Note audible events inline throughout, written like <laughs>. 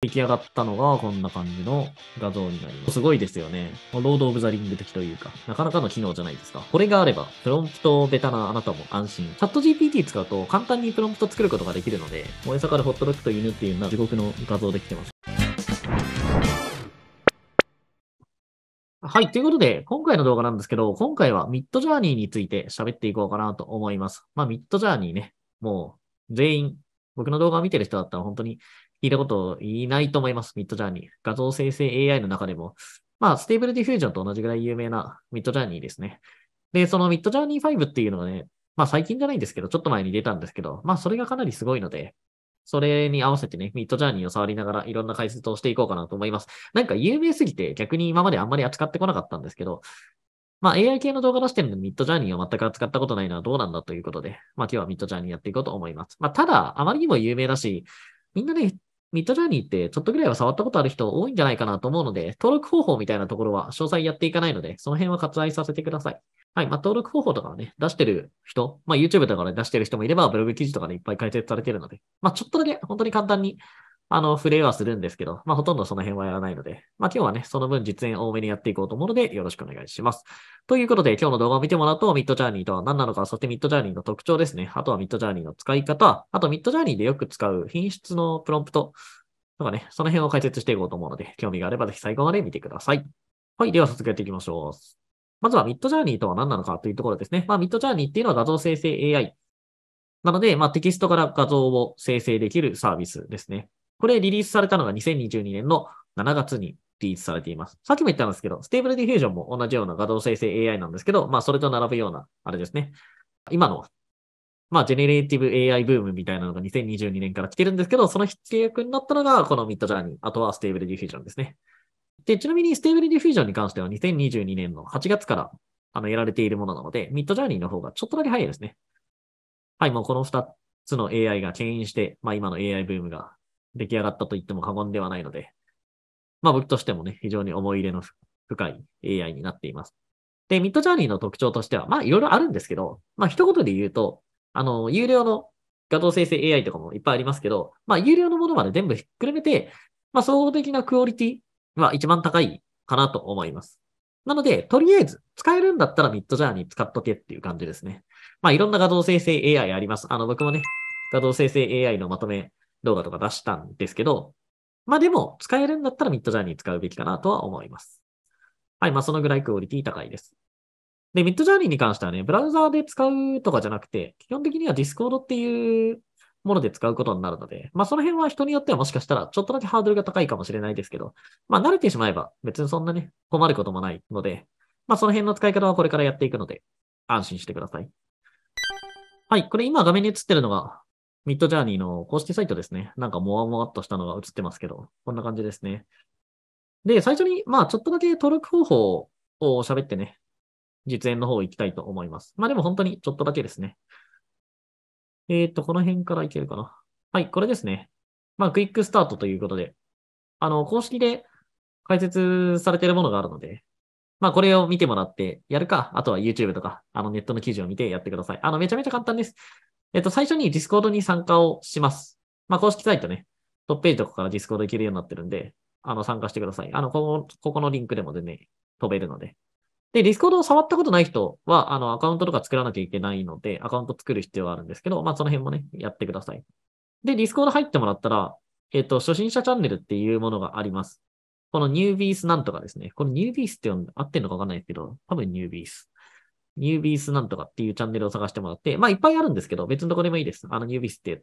出来上がったのがこんな感じの画像になります。すごいですよね。ロード・オブ・ザ・リング的というか、なかなかの機能じゃないですか。これがあれば、プロンプトベタなあなたも安心。チャット GPT 使うと簡単にプロンプト作ることができるので、燃え盛るホットドッグと犬っていうのは地獄の画像できてます。はい。ということで、今回の動画なんですけど、今回はミッドジャーニーについて喋っていこうかなと思います。まあ、ミッドジャーニーね、もう全員僕の動画を見てる人だったら本当に聞いたこといないと思います、ミッドジャーニー。画像生成 AI の中でも、まあ、ステーブルディフュージョンと同じぐらい有名なミッドジャーニーですね。で、そのミッドジャーニー5っていうのはね、まあ最近じゃないんですけど、ちょっと前に出たんですけど、まあそれがかなりすごいので、それに合わせてね、ミッドジャーニーを触りながらいろんな解説をしていこうかなと思います。なんか有名すぎて逆に今まであんまり扱ってこなかったんですけど、まあ AI 系の動画出してるのにミッドジャーニーを全く扱ったことないのはどうなんだということで、まあ今日はミッドジャーニーやっていこうと思います。まあただ、あまりにも有名だし、みんなね、ミッドジャーニーってちょっとぐらいは触ったことある人多いんじゃないかなと思うので、登録方法みたいなところは詳細やっていかないので、その辺は割愛させてください。はい。まあ、登録方法とかはね、出してる人、まあ、YouTube とかで出してる人もいれば、ブログ記事とかでいっぱい解説されてるので、まあ、ちょっとだけ本当に簡単にあの、触れはするんですけど、まあ、ほとんどその辺はやらないので、まあ、今日はね、その分実演多めにやっていこうと思うので、よろしくお願いします。ということで、今日の動画を見てもらうと、ミッドジャーニーとは何なのか、そしてミッドジャーニーの特徴ですね。あとはミッドジャーニーの使い方、あとミッドジャーニーでよく使う品質のプロンプトとかね、その辺を解説していこうと思うので、興味があればぜひ最後まで見てください。はい、では早速やっていきましょう。まずはミッドジャーニーとは何なのかというところですね。まあ、ミッドジャーニーっていうのは画像生成 AI。なので、まあ、テキストから画像を生成できるサービスですね。これリリースされたのが2022年の7月にリリースされています。さっきも言ったんですけど、ステーブルディフュージョンも同じような画像生成 AI なんですけど、まあそれと並ぶような、あれですね。今の、まあジェネレーティブ AI ブームみたいなのが2022年から来てるんですけど、その必要役になったのがこのミッドジャーニー、あとはステーブルディフュージョンですね。で、ちなみにステーブルディフュージョンに関しては2022年の8月からあのやられているものなので、ミッドジャーニーの方がちょっとだけ早いですね。はい、もうこの2つの AI が牽引して、まあ今の AI ブームが出来上がったと言っても過言ではないので、まあ僕としてもね、非常に思い入れの深い AI になっています。で、ミッドジャーニーの特徴としては、まあいろいろあるんですけど、まあ一言で言うと、あの、有料の画像生成 AI とかもいっぱいありますけど、まあ有料のものまで全部ひっくるめて、まあ総合的なクオリティは一番高いかなと思います。なので、とりあえず、使えるんだったらミッドジャーニー使っとけっていう感じですね。まあ、いろんな画像生成 AI あります。あの、僕もね、画像生成 AI のまとめ動画とか出したんですけど、まあでも、使えるんだったらミッドジャーニー使うべきかなとは思います。はい、まあそのぐらいクオリティ高いです。で、ミッドジャーニーに関してはね、ブラウザーで使うとかじゃなくて、基本的には Discord っていうもので使うことになるので、まあその辺は人によってはもしかしたらちょっとだけハードルが高いかもしれないですけど、まあ慣れてしまえば別にそんなね、困ることもないので、まあその辺の使い方はこれからやっていくので、安心してください。はい、これ今画面に映ってるのがミッドジャーニーの公式サイトですね。なんかもわもわっとしたのが映ってますけど、こんな感じですね。で、最初に、まあ、ちょっとだけ登録方法を喋ってね、実演の方行きたいと思います。まあ、でも本当にちょっとだけですね。えっ、ー、と、この辺からいけるかな。はい、これですね。まあ、クイックスタートということで、あの、公式で解説されてるものがあるので、まあ、これを見てもらってやるか、あとは YouTube とか、あの、ネットの記事を見てやってください。あの、めちゃめちゃ簡単です。えっと、最初にディスコードに参加をします。まあ、公式サイトね、トップページとかからディスコード行けるようになってるんで、あの、参加してください。あの、ここ、ここのリンクでも全然飛べるので。で、ディスコードを触ったことない人は、あの、アカウントとか作らなきゃいけないので、アカウント作る必要はあるんですけど、まあ、その辺もね、やってください。で、ディスコード入ってもらったら、えっと、初心者チャンネルっていうものがあります。このニュービースなんとかですね。このニュービースってんで合ってんのかわかんないですけど、多分ニュービース。ニュービースなんとかっていうチャンネルを探してもらって、まあいっぱいあるんですけど、別のとこでもいいです。あのニュービースって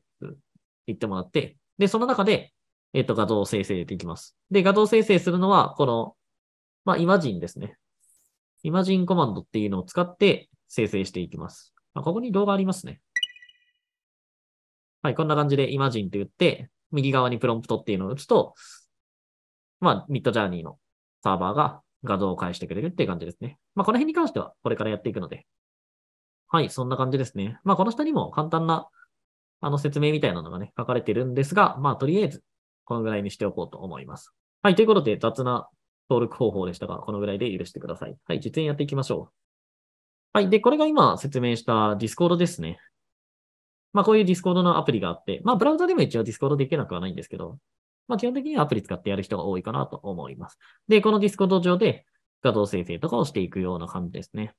言ってもらって、で、その中で、えっと、画像を生成できます。で、画像生成するのは、この、まあ、イマジンですね。イマジンコマンドっていうのを使って生成していきます。まあ、ここに動画ありますね。はい、こんな感じでイマジンって言って、右側にプロンプトっていうのを打つと、まあ、ミッドジャーニーのサーバーが画像を返してくれるっていう感じですね。まあ、この辺に関してはこれからやっていくので。はい、そんな感じですね。まあ、この下にも簡単なあの説明みたいなのがね、書かれてるんですが、まあ、とりあえず、このぐらいにしておこうと思います。はい、ということで、雑な登録方法でしたが、このぐらいで許してください。はい、実演やっていきましょう。はい、で、これが今説明した Discord ですね。まあ、こういう Discord のアプリがあって、まあ、ブラウザでも一応 Discord できなくはないんですけど、まあ、基本的にはアプリ使ってやる人が多いかなと思います。で、このディスコード上で画像生成とかをしていくような感じですね。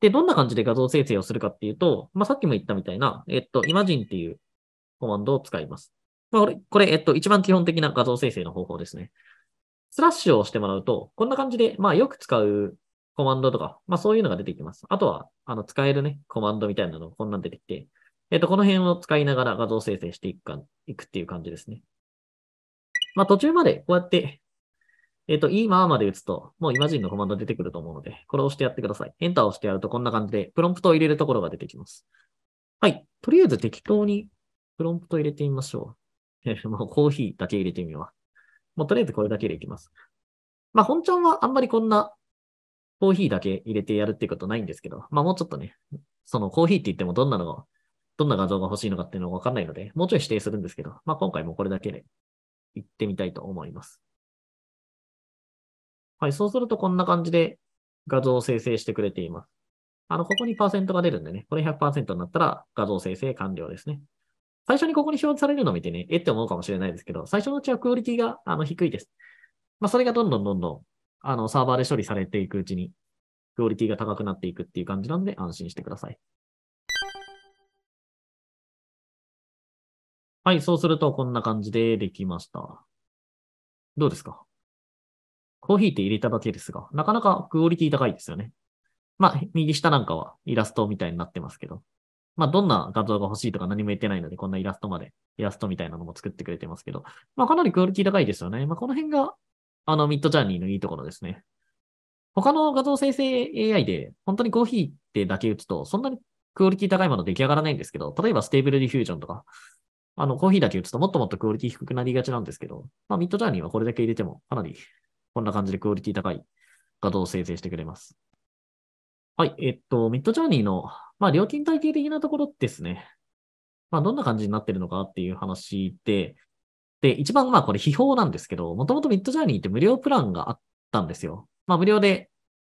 で、どんな感じで画像生成をするかっていうと、まあ、さっきも言ったみたいな、えっと、imagine っていうコマンドを使います。まあ、これ、これ、えっと、一番基本的な画像生成の方法ですね。スラッシュをしてもらうと、こんな感じで、まあ、よく使うコマンドとか、まあ、そういうのが出てきます。あとは、あの、使えるね、コマンドみたいなのがこんなん出てきて、えっと、この辺を使いながら画像生成していくか、いくっていう感じですね。まあ途中までこうやって、えっ、ー、と、今まで打つと、もうイマジンのコマンド出てくると思うので、これを押してやってください。エンターを押してやるとこんな感じで、プロンプトを入れるところが出てきます。はい。とりあえず適当にプロンプト入れてみましょう。え <laughs> もうコーヒーだけ入れてみよう。もうとりあえずこれだけでいきます。まあ本ちゃんはあんまりこんなコーヒーだけ入れてやるってことないんですけど、まあもうちょっとね、そのコーヒーって言ってもどんなのが、どんな画像が欲しいのかっていうのがわかんないので、もうちょい指定するんですけど、まあ今回もこれだけで、行ってみたいと思います。はい、そうするとこんな感じで画像を生成してくれています。あの、ここにパーセントが出るんでね、これ100%になったら画像生成完了ですね。最初にここに表示されるのを見てね、えって思うかもしれないですけど、最初のうちはクオリティがあの低いです。まあ、それがどんどんどんどん、あの、サーバーで処理されていくうちに、クオリティが高くなっていくっていう感じなんで安心してください。はい、そうするとこんな感じでできました。どうですかコーヒーって入れただけですが、なかなかクオリティ高いですよね。まあ、右下なんかはイラストみたいになってますけど。まあ、どんな画像が欲しいとか何も言ってないので、こんなイラストまで、イラストみたいなのも作ってくれてますけど、まあ、かなりクオリティ高いですよね。まあ、この辺が、あの、ミッドジャーニーのいいところですね。他の画像生成 AI で、本当にコーヒーってだけ打つと、そんなにクオリティ高いもの出来上がらないんですけど、例えばステーブルディフュージョンとか、あの、コーヒーだけ打つともっともっとクオリティ低くなりがちなんですけど、まあ、ミッドジャーニーはこれだけ入れても、かなりこんな感じでクオリティ高い画像を生成してくれます。はい、えっと、ミッドジャーニーの、まあ、料金体系的なところですね。まあ、どんな感じになってるのかっていう話で、で、一番まあこれ秘宝なんですけど、もともとミッドジャーニーって無料プランがあったんですよ。まあ無料で、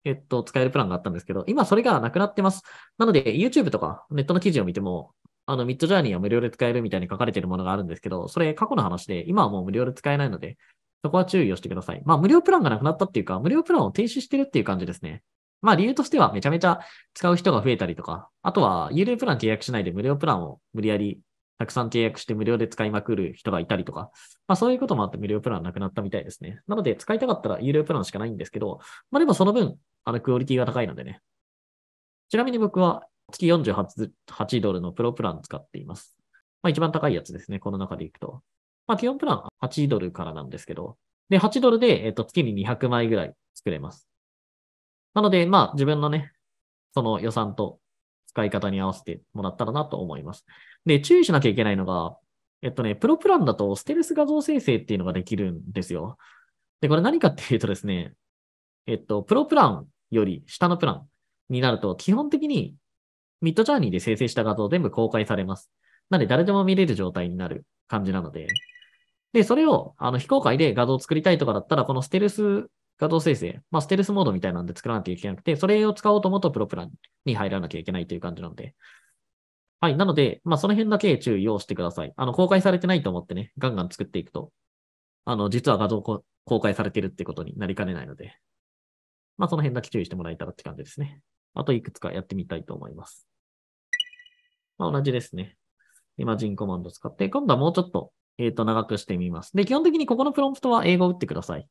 えっと、使えるプランがあったんですけど、今それがなくなってます。なので、YouTube とかネットの記事を見ても、あの、ミッドジャーニーは無料で使えるみたいに書かれてるものがあるんですけど、それ過去の話で、今はもう無料で使えないので、そこは注意をしてください。まあ、無料プランがなくなったっていうか、無料プランを停止してるっていう感じですね。まあ、理由としてはめちゃめちゃ使う人が増えたりとか、あとは有料プラン契約しないで無料プランを無理やりたくさん契約して無料で使いまくる人がいたりとか、まあそういうこともあって無料プランなくなったみたいですね。なので使いたかったら有料プランしかないんですけど、まあでもその分、あのクオリティが高いのでね。ちなみに僕は月48ドルのプロプラン使っています。まあ一番高いやつですね、この中でいくと。まあ基本プラン8ドルからなんですけど、で、8ドルで、えっと、月に200枚ぐらい作れます。なので、まあ自分のね、その予算と使い方に合わせてもらったらなと思います。で、注意しなきゃいけないのが、えっとね、プロプランだとステルス画像生成っていうのができるんですよ。で、これ何かっていうとですね、えっと、プロプランより下のプランになると、基本的にミッドジャーニーで生成した画像全部公開されます。なので、誰でも見れる状態になる感じなので。で、それを、あの、非公開で画像を作りたいとかだったら、このステルス画像生成、まあ、ステルスモードみたいなんで作らなきゃいけなくて、それを使おうと思うとプロプランに入らなきゃいけないという感じなので。はい。なので、まあ、その辺だけ注意をしてください。あの、公開されてないと思ってね、ガンガン作っていくと、あの、実は画像公開されてるってことになりかねないので、まあ、その辺だけ注意してもらえたらって感じですね。あといくつかやってみたいと思います。まあ、同じですね。イマジンコマンド使って、今度はもうちょっと、えっ、ー、と、長くしてみます。で、基本的にここのプロンプトは英語を打ってください。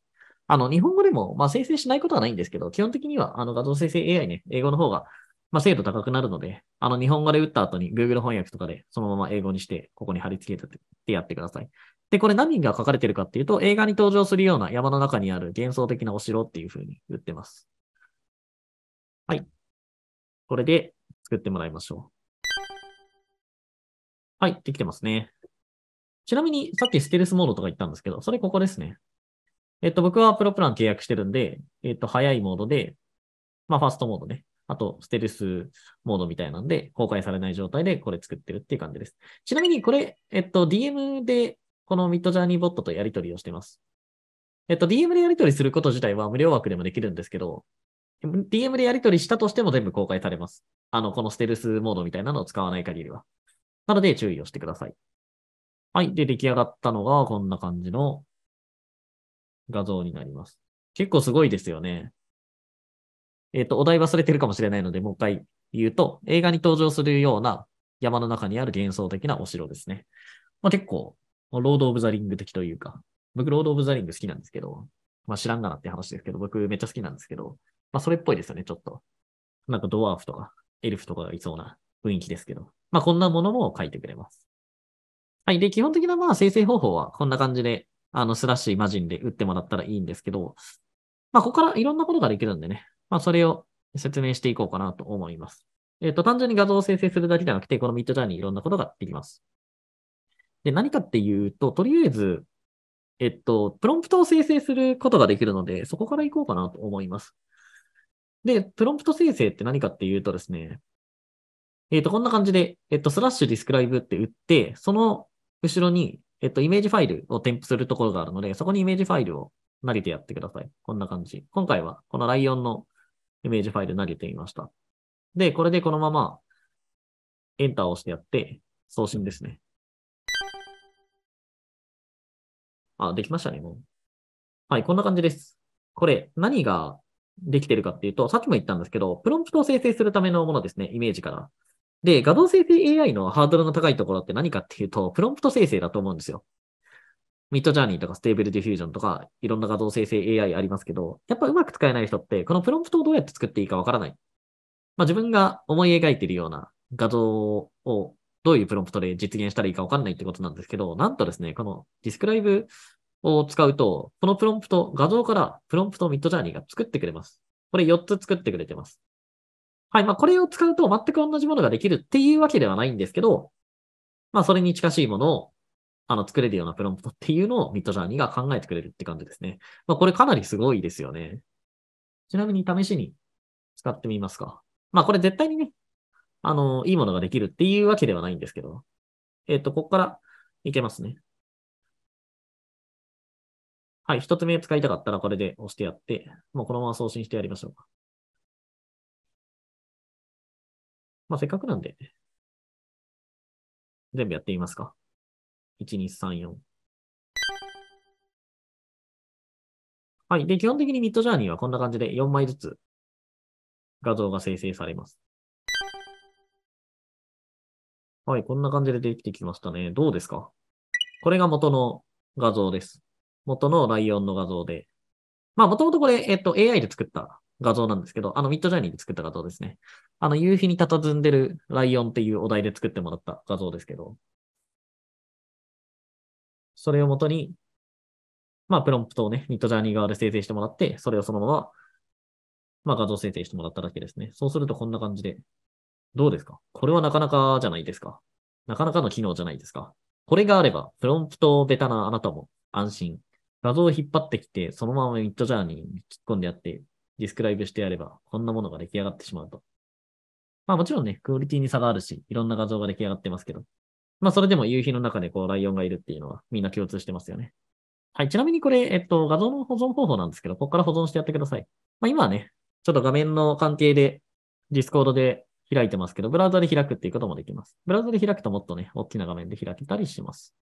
あの、日本語でも、まあ、生成しないことはないんですけど、基本的には、あの、画像生成 AI ね、英語の方が、まあ、精度高くなるので、あの、日本語で打った後に Google 翻訳とかで、そのまま英語にして、ここに貼り付けてやってください。で、これ何が書かれてるかっていうと、映画に登場するような山の中にある幻想的なお城っていう風に言ってます。はい。これで作ってもらいましょう。はい、できてますね。ちなみに、さっきステルスモードとか言ったんですけど、それここですね。えっと、僕はプロプラン契約してるんで、えっと、早いモードで、まあ、ファーストモードね。あと、ステルスモードみたいなんで、公開されない状態でこれ作ってるっていう感じです。ちなみに、これ、えっと、DM で、このミッドジャーニーボットとやり取りをしてます。えっと、DM でやり取りすること自体は無料枠でもできるんですけど、DM でやり取りしたとしても全部公開されます。あの、このステルスモードみたいなのを使わない限りは。なので注意をしてください。はい。で、出来上がったのがこんな感じの画像になります。結構すごいですよね。えっ、ー、と、お題忘れてるかもしれないので、もう一回言うと、映画に登場するような山の中にある幻想的なお城ですね。まあ、結構、ロード・オブ・ザ・リング的というか、僕、ロード・オブ・ザ・リング好きなんですけど、まあ、知らんがなって話ですけど、僕めっちゃ好きなんですけど、まあ、それっぽいですよね、ちょっと。なんかドワーフとか、エルフとかがいそうな雰囲気ですけど。まあ、こんなものも書いてくれます。はい。で、基本的なまあ生成方法はこんな感じで、あの、スラッシュイマジンで打ってもらったらいいんですけど、まあ、ここからいろんなことができるんでね、まあ、それを説明していこうかなと思います。えっ、ー、と、単純に画像を生成するだけではなくて、このミッドジャーニーいろんなことができます。で、何かっていうと、とりあえず、えっと、プロンプトを生成することができるので、そこからいこうかなと思います。で、プロンプト生成って何かっていうとですね、えっ、ー、と、こんな感じで、えっ、ー、と、スラッシュディスクライブって打って、その後ろに、えっ、ー、と、イメージファイルを添付するところがあるので、そこにイメージファイルを投げてやってください。こんな感じ。今回は、このライオンのイメージファイル投げてみました。で、これでこのまま、エンターを押してやって、送信ですね。あ、できましたね、もう。はい、こんな感じです。これ、何ができてるかっていうと、さっきも言ったんですけど、プロンプトを生成するためのものですね、イメージから。で、画像生成 AI のハードルの高いところって何かっていうと、プロンプト生成だと思うんですよ。ミッドジャーニーとかステーブルディフュージョンとか、いろんな画像生成 AI ありますけど、やっぱうまく使えない人って、このプロンプトをどうやって作っていいかわからない。まあ自分が思い描いているような画像をどういうプロンプトで実現したらいいかわかんないってことなんですけど、なんとですね、このディスクライブを使うと、このプロンプト、画像からプロンプトをミッドジャーニーが作ってくれます。これ4つ作ってくれてます。はい。まあ、これを使うと全く同じものができるっていうわけではないんですけど、まあ、それに近しいものを、あの、作れるようなプロンプトっていうのをミッドジャーニーが考えてくれるって感じですね。まあ、これかなりすごいですよね。ちなみに試しに使ってみますか。まあ、これ絶対にね、あの、いいものができるっていうわけではないんですけど、えっ、ー、と、ここからいけますね。はい。一つ目使いたかったらこれで押してやって、もうこのまま送信してやりましょうか。まあ、せっかくなんで、全部やってみますか。1、2、3、4。はい。で、基本的にミッドジャーニーはこんな感じで4枚ずつ画像が生成されます。はい。こんな感じでできてきましたね。どうですかこれが元の画像です。元のライオンの画像で。まあ、もともとこれ、えっと、AI で作った画像なんですけど、あの、ミッドジャーニーで作った画像ですね。あの、夕日に佇んでるライオンっていうお題で作ってもらった画像ですけど、それをもとに、まあ、プロンプトをね、ミッドジャーニー側で生成してもらって、それをそのまま、まあ、画像生成してもらっただけですね。そうするとこんな感じで、どうですかこれはなかなかじゃないですかなかなかの機能じゃないですかこれがあれば、プロンプトベタなあなたも安心。画像を引っ張ってきて、そのままミッドジャーニーに突っ込んでやって、ディスクライブしてやれば、こんなものが出来上がってしまうと。まあもちろんね、クオリティに差があるし、いろんな画像が出来上がってますけど。まあそれでも夕日の中でこうライオンがいるっていうのはみんな共通してますよね。はい、ちなみにこれ、えっと、画像の保存方法なんですけど、ここから保存してやってください。まあ今はね、ちょっと画面の関係で、ディスコードで開いてますけど、ブラウザで開くっていうこともできます。ブラウザで開くともっとね、大きな画面で開けたりします。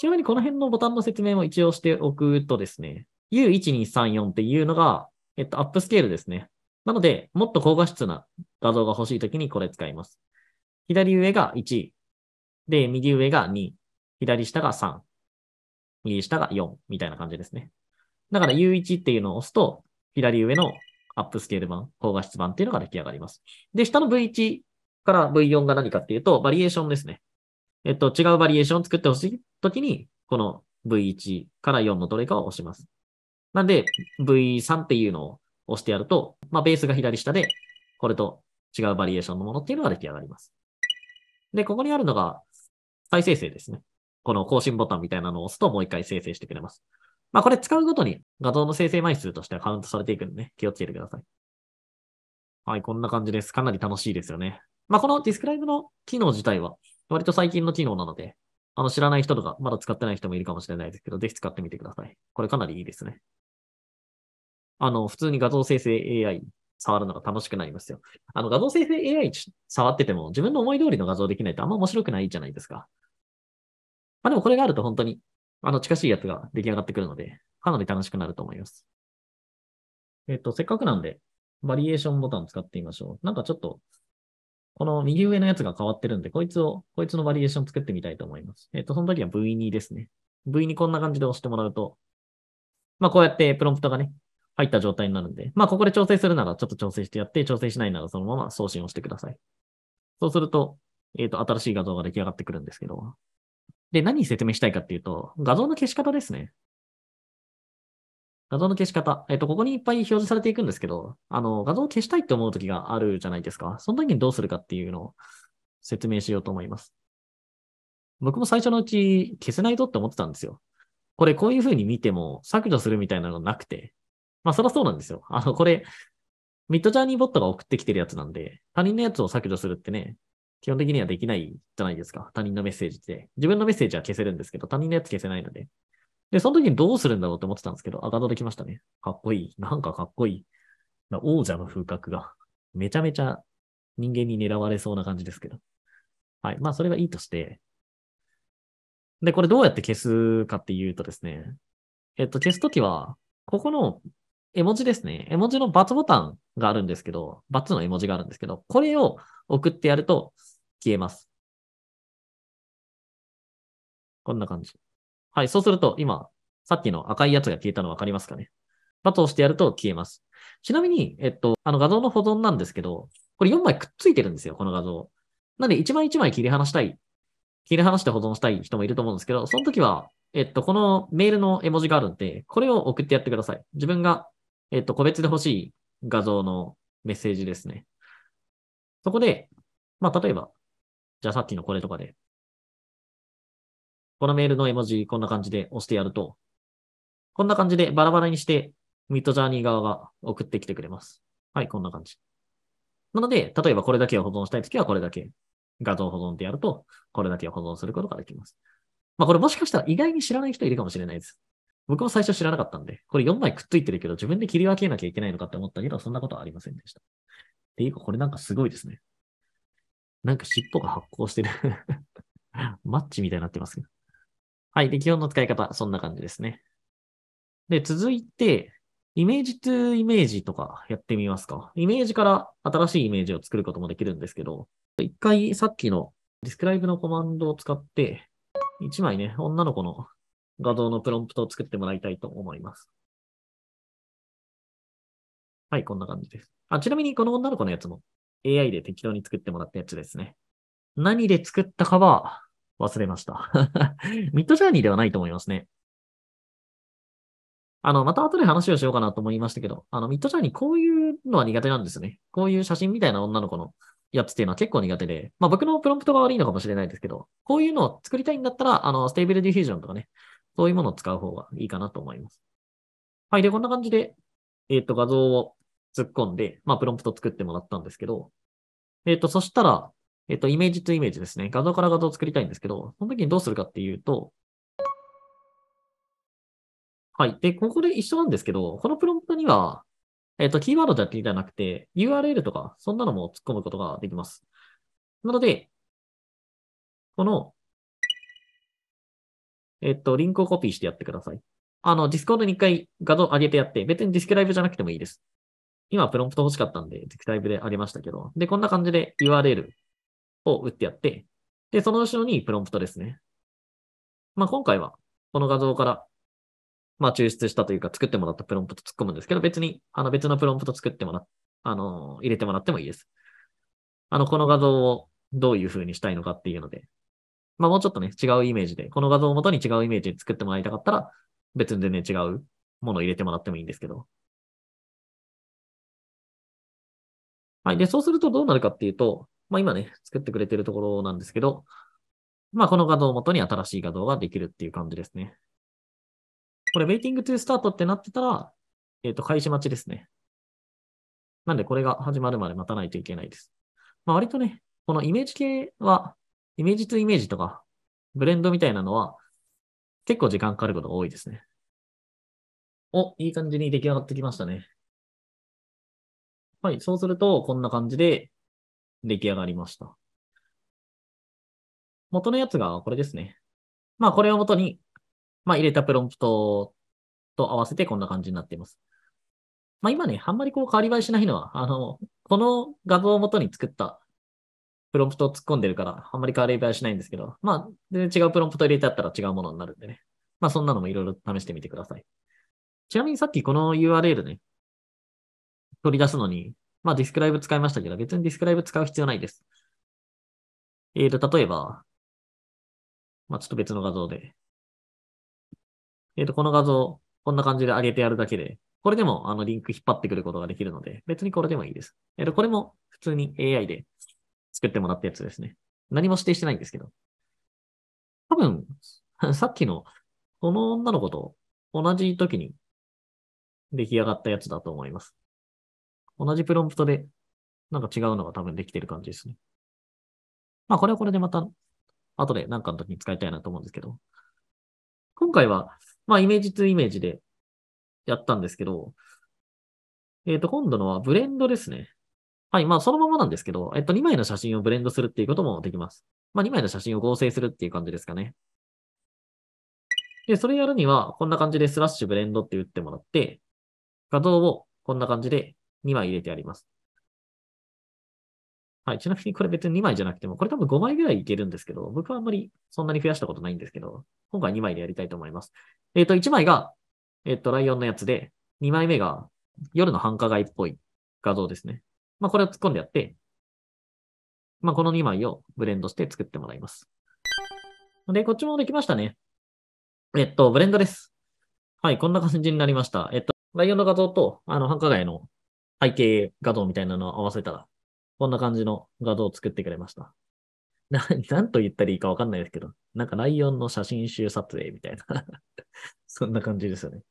ちなみにこの辺のボタンの説明も一応しておくとですね、U1234 っていうのがえっと、アップスケールですね。なので、もっと高画質な画像が欲しいときにこれ使います。左上が1。で、右上が2。左下が3。右下が4。みたいな感じですね。だから U1 っていうのを押すと、左上のアップスケール版、高画質版っていうのが出来上がります。で、下の V1 から V4 が何かっていうと、バリエーションですね。えっと、違うバリエーションを作ってほしいときに、この V1 から4のどれかを押します。なんで、V3 っていうのを押してやると、まあ、ベースが左下で、これと違うバリエーションのものっていうのが出来上がります。で、ここにあるのが、再生成ですね。この更新ボタンみたいなのを押すと、もう一回生成してくれます。まあ、これ使うごとに画像の生成枚数としてはカウントされていくんで、ね、気をつけてください。はい、こんな感じです。かなり楽しいですよね。まあ、このディスクライブの機能自体は、割と最近の機能なので、あの、知らない人とか、まだ使ってない人もいるかもしれないですけど、ぜひ使ってみてください。これかなりいいですね。あの、普通に画像生成 AI 触るのが楽しくなりますよ。あの、画像生成 AI 触ってても、自分の思い通りの画像できないとあんま面白くないじゃないですか。まあでもこれがあると本当に、あの、近しいやつが出来上がってくるので、かなり楽しくなると思います。えっと、せっかくなんで、バリエーションボタンを使ってみましょう。なんかちょっと、この右上のやつが変わってるんで、こいつを、こいつのバリエーション作ってみたいと思います。えっ、ー、と、その時は V2 ですね。V2 こんな感じで押してもらうと、まあ、こうやってプロンプトがね、入った状態になるんで、まあ、ここで調整するならちょっと調整してやって、調整しないならそのまま送信をしてください。そうすると、えっ、ー、と、新しい画像が出来上がってくるんですけど。で、何に説明したいかっていうと、画像の消し方ですね。画像の消し方。えっ、と、ここにいっぱい表示されていくんですけど、あの、画像を消したいって思う時があるじゃないですか。その時にどうするかっていうのを説明しようと思います。僕も最初のうち消せないとって思ってたんですよ。これこういう風に見ても削除するみたいなのなくて。まあ、そらそうなんですよ。あの、これ、ミッドジャーニーボットが送ってきてるやつなんで、他人のやつを削除するってね、基本的にはできないじゃないですか。他人のメッセージって。自分のメッセージは消せるんですけど、他人のやつ消せないので。で、その時にどうするんだろうって思ってたんですけど、赤戸できましたね。かっこいい。なんかかっこいい。王者の風格が、めちゃめちゃ人間に狙われそうな感じですけど。はい。まあ、それはいいとして。で、これどうやって消すかっていうとですね。えっと、消すときは、ここの絵文字ですね。絵文字の×ボタンがあるんですけど、×の絵文字があるんですけど、これを送ってやると消えます。こんな感じ。はい、そうすると、今、さっきの赤いやつが消えたの分かりますかね。バツをしてやると消えます。ちなみに、えっと、あの画像の保存なんですけど、これ4枚くっついてるんですよ、この画像。なんで1枚1枚切り離したい、切り離して保存したい人もいると思うんですけど、その時は、えっと、このメールの絵文字があるんで、これを送ってやってください。自分が、えっと、個別で欲しい画像のメッセージですね。そこで、まあ、例えば、じゃあさっきのこれとかで、このメールの絵文字、こんな感じで押してやると、こんな感じでバラバラにして、ミッドジャーニー側が送ってきてくれます。はい、こんな感じ。なので、例えばこれだけを保存したいときはこれだけ、画像保存ってやると、これだけを保存することができます。まあこれもしかしたら意外に知らない人いるかもしれないです。僕も最初知らなかったんで、これ4枚くっついてるけど自分で切り分けなきゃいけないのかって思ったけど、そんなことはありませんでした。っていうか、これなんかすごいですね。なんか尻尾が発光してる <laughs> マッチみたいになってますけど。はい。で、基本の使い方、そんな感じですね。で、続いて、イメージトゥイメージとかやってみますか。イメージから新しいイメージを作ることもできるんですけど、一回さっきのディスクライブのコマンドを使って、一枚ね、女の子の画像のプロンプトを作ってもらいたいと思います。はい、こんな感じです。あ、ちなみにこの女の子のやつも AI で適当に作ってもらったやつですね。何で作ったかは忘れました。<laughs> ミッドジャーニーではないと思いますね。あの、また後で話をしようかなと思いましたけど、あの、ミッドジャーニーこういうのは苦手なんですね。こういう写真みたいな女の子のやつっていうのは結構苦手で、まあ僕のプロンプトが悪いのかもしれないですけど、こういうのを作りたいんだったら、あの、ステーブルディフュージョンとかね、そういうものを使う方がいいかなと思います。はい。で、こんな感じで、えっ、ー、と、画像を突っ込んで、まあ、プロンプト作ってもらったんですけど、えっ、ー、と、そしたら、えっと、イメージとイメージですね。画像から画像を作りたいんですけど、その時にどうするかっていうと、はい。で、ここで一緒なんですけど、このプロンプトには、えっと、キーワードだけじゃなくて、URL とか、そんなのも突っ込むことができます。なので、この、えっと、リンクをコピーしてやってください。あの、ディスコードに一回画像上げてやって、別にディスクライブじゃなくてもいいです。今、プロンプト欲しかったんで、ディスクライブで上げましたけど。で、こんな感じで URL を打ってやって、で、その後ろにプロンプトですね。まあ、今回は、この画像から、まあ、抽出したというか、作ってもらったプロンプト突っ込むんですけど、別に、あの、別のプロンプト作ってもらあの、入れてもらってもいいです。あの、この画像をどういう風にしたいのかっていうので、まあ、もうちょっとね、違うイメージで、この画像をもとに違うイメージで作ってもらいたかったら、別に全然違うものを入れてもらってもいいんですけど。はい。で、そうするとどうなるかっていうと、まあ今ね、作ってくれてるところなんですけど、まあこの画像をもとに新しい画像ができるっていう感じですね。これ、waiting to start ってなってたら、えっ、ー、と、開始待ちですね。なんでこれが始まるまで待たないといけないです。まあ割とね、このイメージ系は、イメージ2イメージとか、ブレンドみたいなのは、結構時間かかることが多いですね。お、いい感じに出来上がってきましたね。はい、そうすると、こんな感じで、出来上がりました。元のやつがこれですね。まあ、これを元に、まあ、入れたプロンプトと合わせてこんな感じになっています。まあ、今ね、あんまりこう変わり映えしないのは、あの、この画像を元に作ったプロンプトを突っ込んでるから、あんまり変わり映えしないんですけど、まあ、全然違うプロンプト入れてあったら違うものになるんでね。まあ、そんなのもいろいろ試してみてください。ちなみにさっきこの URL ね、取り出すのに、まあ、ディスクライブ使いましたけど、別にディスクライブ使う必要ないです。えーと、例えば、まあ、ちょっと別の画像で。えーと、この画像、こんな感じで上げてやるだけで、これでもあのリンク引っ張ってくることができるので、別にこれでもいいです。えーと、これも普通に AI で作ってもらったやつですね。何も指定してないんですけど。多分、<laughs> さっきの、この女の子と同じ時に出来上がったやつだと思います。同じプロンプトで、なんか違うのが多分できてる感じですね。まあ、これはこれでまた、後で何かの時に使いたいなと思うんですけど、今回は、まあ、イメージ2イメージでやったんですけど、えっ、ー、と、今度のはブレンドですね。はい。まあ、そのままなんですけど、えっと、2枚の写真をブレンドするっていうこともできます。まあ、2枚の写真を合成するっていう感じですかね。で、それやるには、こんな感じでスラッシュブレンドって打ってもらって、画像をこんな感じで2枚入れてあります。はい。ちなみにこれ別に2枚じゃなくても、これ多分5枚ぐらいいけるんですけど、僕はあんまりそんなに増やしたことないんですけど、今回2枚でやりたいと思います。えっ、ー、と、1枚が、えっ、ー、と、ライオンのやつで、2枚目が夜の繁華街っぽい画像ですね。まあ、これを突っ込んでやって、まあ、この2枚をブレンドして作ってもらいます。で、こっちもできましたね。えっと、ブレンドです。はい、こんな感じになりました。えっと、ライオンの画像と、あの、繁華街の背景画像みたいなのを合わせたら、こんな感じの画像を作ってくれました。<laughs> な、なんと言ったらいいかわかんないですけど、なんかライオンの写真集撮影みたいな <laughs> そんな感じですよね。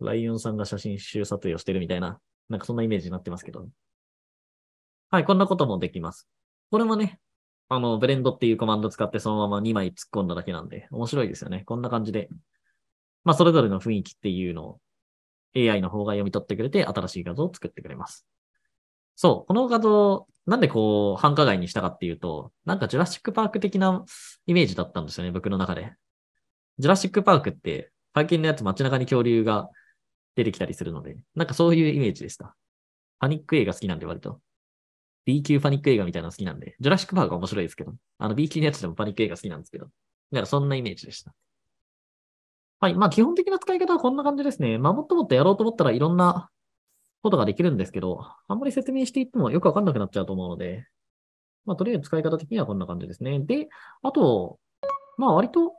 ライオンさんが写真集撮影をしてるみたいな、なんかそんなイメージになってますけど、はい、こんなこともできます。これもね、あの、ブレンドっていうコマンド使ってそのまま2枚突っ込んだだけなんで、面白いですよね。こんな感じで、まあ、それぞれの雰囲気っていうのを AI の方が読み取ってくれて、新しい画像を作ってくれます。そう、この画像、なんでこう、繁華街にしたかっていうと、なんかジュラシックパーク的なイメージだったんですよね、僕の中で。ジュラシックパークって、最近のやつ街中に恐竜が出てきたりするので、なんかそういうイメージでした。パニック映画好きなんで割と。B 級パニック映画みたいなの好きなんで、ジュラシックパークは面白いですけど、あの B 級のやつでもパニック映画好きなんですけど、だからそんなイメージでした。はい。まあ、基本的な使い方はこんな感じですね。まあ、もっともっとやろうと思ったらいろんなことができるんですけど、あんまり説明していってもよくわかんなくなっちゃうと思うので、まあ、とりあえず使い方的にはこんな感じですね。で、あと、まあ、割と、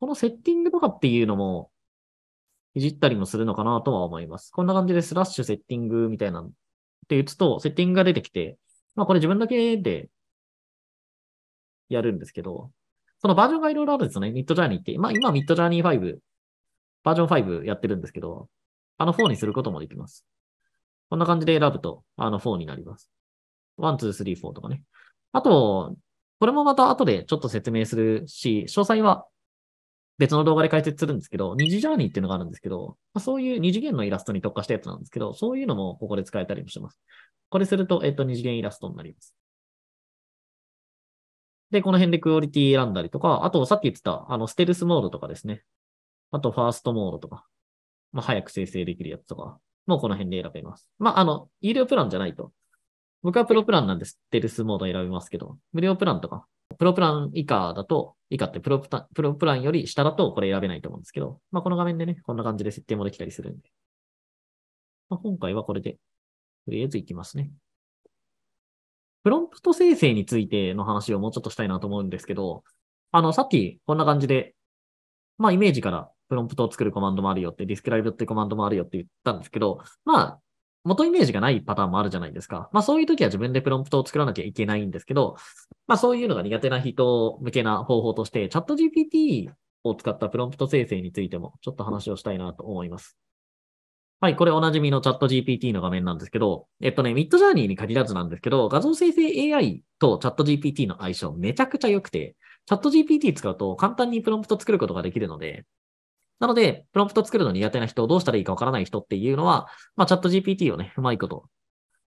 このセッティングとかっていうのも、いじったりもするのかなとは思います。こんな感じでスラッシュセッティングみたいなって打つと、セッティングが出てきて、まあこれ自分だけでやるんですけど、そのバージョンがいろいろあるんですよね。ミッドジャーニーって。まあ今ミッドジャーニー5、バージョン5やってるんですけど、あの4にすることもできます。こんな感じで選ぶと、あの4になります。1、2、3、4とかね。あと、これもまた後でちょっと説明するし、詳細は別の動画で解説するんですけど、二次ジャーニーっていうのがあるんですけど、まあ、そういう二次元のイラストに特化したやつなんですけど、そういうのもここで使えたりもしてます。これすると、えっと、二次元イラストになります。で、この辺でクオリティ選んだりとか、あとさっき言ってた、あの、ステルスモードとかですね。あと、ファーストモードとか。まあ、早く生成できるやつとか、もうこの辺で選べます。まあ、あの、有料プランじゃないと。僕はプロプランなんでステルスモード選びますけど、無料プランとか、プロプラン以下だと、以下ってプロプラプロプランより下だとこれ選べないと思うんですけど、まあ、この画面でね、こんな感じで設定もできたりするんで。まあ、今回はこれで、とりあえずいきますね。プロンプト生成についての話をもうちょっとしたいなと思うんですけど、あの、さっきこんな感じで、まあイメージからプロンプトを作るコマンドもあるよって、ディスクライブってコマンドもあるよって言ったんですけど、まあ、元イメージがないパターンもあるじゃないですか。まあそういう時は自分でプロンプトを作らなきゃいけないんですけど、まあそういうのが苦手な人向けな方法として、チャット GPT を使ったプロンプト生成についてもちょっと話をしたいなと思います。はい、これおなじみのチャット GPT の画面なんですけど、えっとね、ミッドジャーニーに限らずなんですけど、画像生成 AI とチャット GPT の相性めちゃくちゃ良くて、チャット GPT 使うと簡単にプロンプト作ることができるので、なので、プロンプト作るの苦手な人、どうしたらいいかわからない人っていうのは、まあ、チャット GPT をね、うまいこと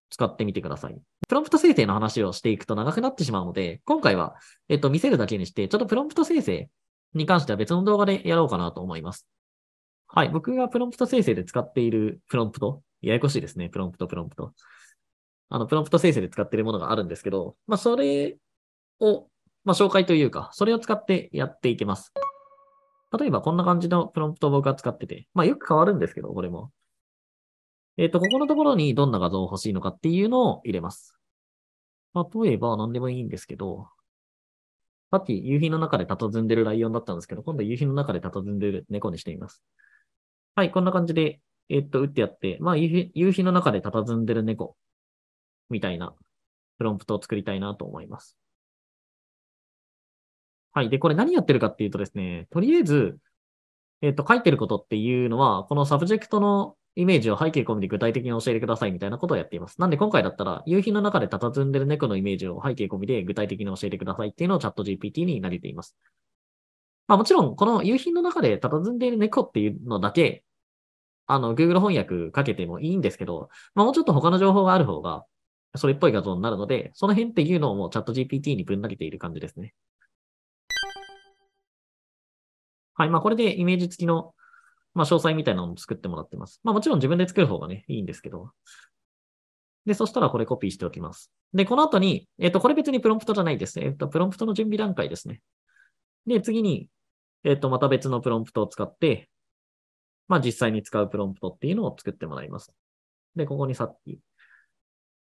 使ってみてください。プロンプト生成の話をしていくと長くなってしまうので、今回は、えっと、見せるだけにして、ちょっとプロンプト生成に関しては別の動画でやろうかなと思います。はい。僕がプロンプト生成で使っているプロンプト。ややこしいですね。プロンプト、プロンプト。あの、プロンプト生成で使っているものがあるんですけど、まあ、それを、まあ、紹介というか、それを使ってやっていけます。例えば、こんな感じのプロンプトを僕は使ってて、まあ、よく変わるんですけど、これも。えっ、ー、と、ここのところにどんな画像を欲しいのかっていうのを入れます。例えば、何でもいいんですけど、さっき夕日の中で佇んでるライオンだったんですけど、今度は夕日の中で佇んでる猫にしてみます。はい、こんな感じで、えー、っと、打ってやって、まあ夕日、夕日の中で佇んでる猫、みたいなプロンプトを作りたいなと思います。はい。で、これ何やってるかっていうとですね、とりあえず、えっ、ー、と、書いてることっていうのは、このサブジェクトのイメージを背景込みで具体的に教えてくださいみたいなことをやっています。なんで今回だったら、夕日の中で佇んでる猫のイメージを背景込みで具体的に教えてくださいっていうのをチャット GPT に投げています。まあもちろん、この夕日の中で佇んでいる猫っていうのだけあの、Google 翻訳かけてもいいんですけど、まあ、もうちょっと他の情報がある方が、それっぽい画像になるので、その辺っていうのをもうチャット GPT にぶん投げている感じですね。はい。まあ、これでイメージ付きの、まあ、詳細みたいなのも作ってもらってます。まあ、もちろん自分で作る方がね、いいんですけど。で、そしたらこれコピーしておきます。で、この後に、えっと、これ別にプロンプトじゃないですね。えっと、プロンプトの準備段階ですね。で、次に、えっと、また別のプロンプトを使って、まあ実際に使うプロンプトっていうのを作ってもらいます。で、ここにさっき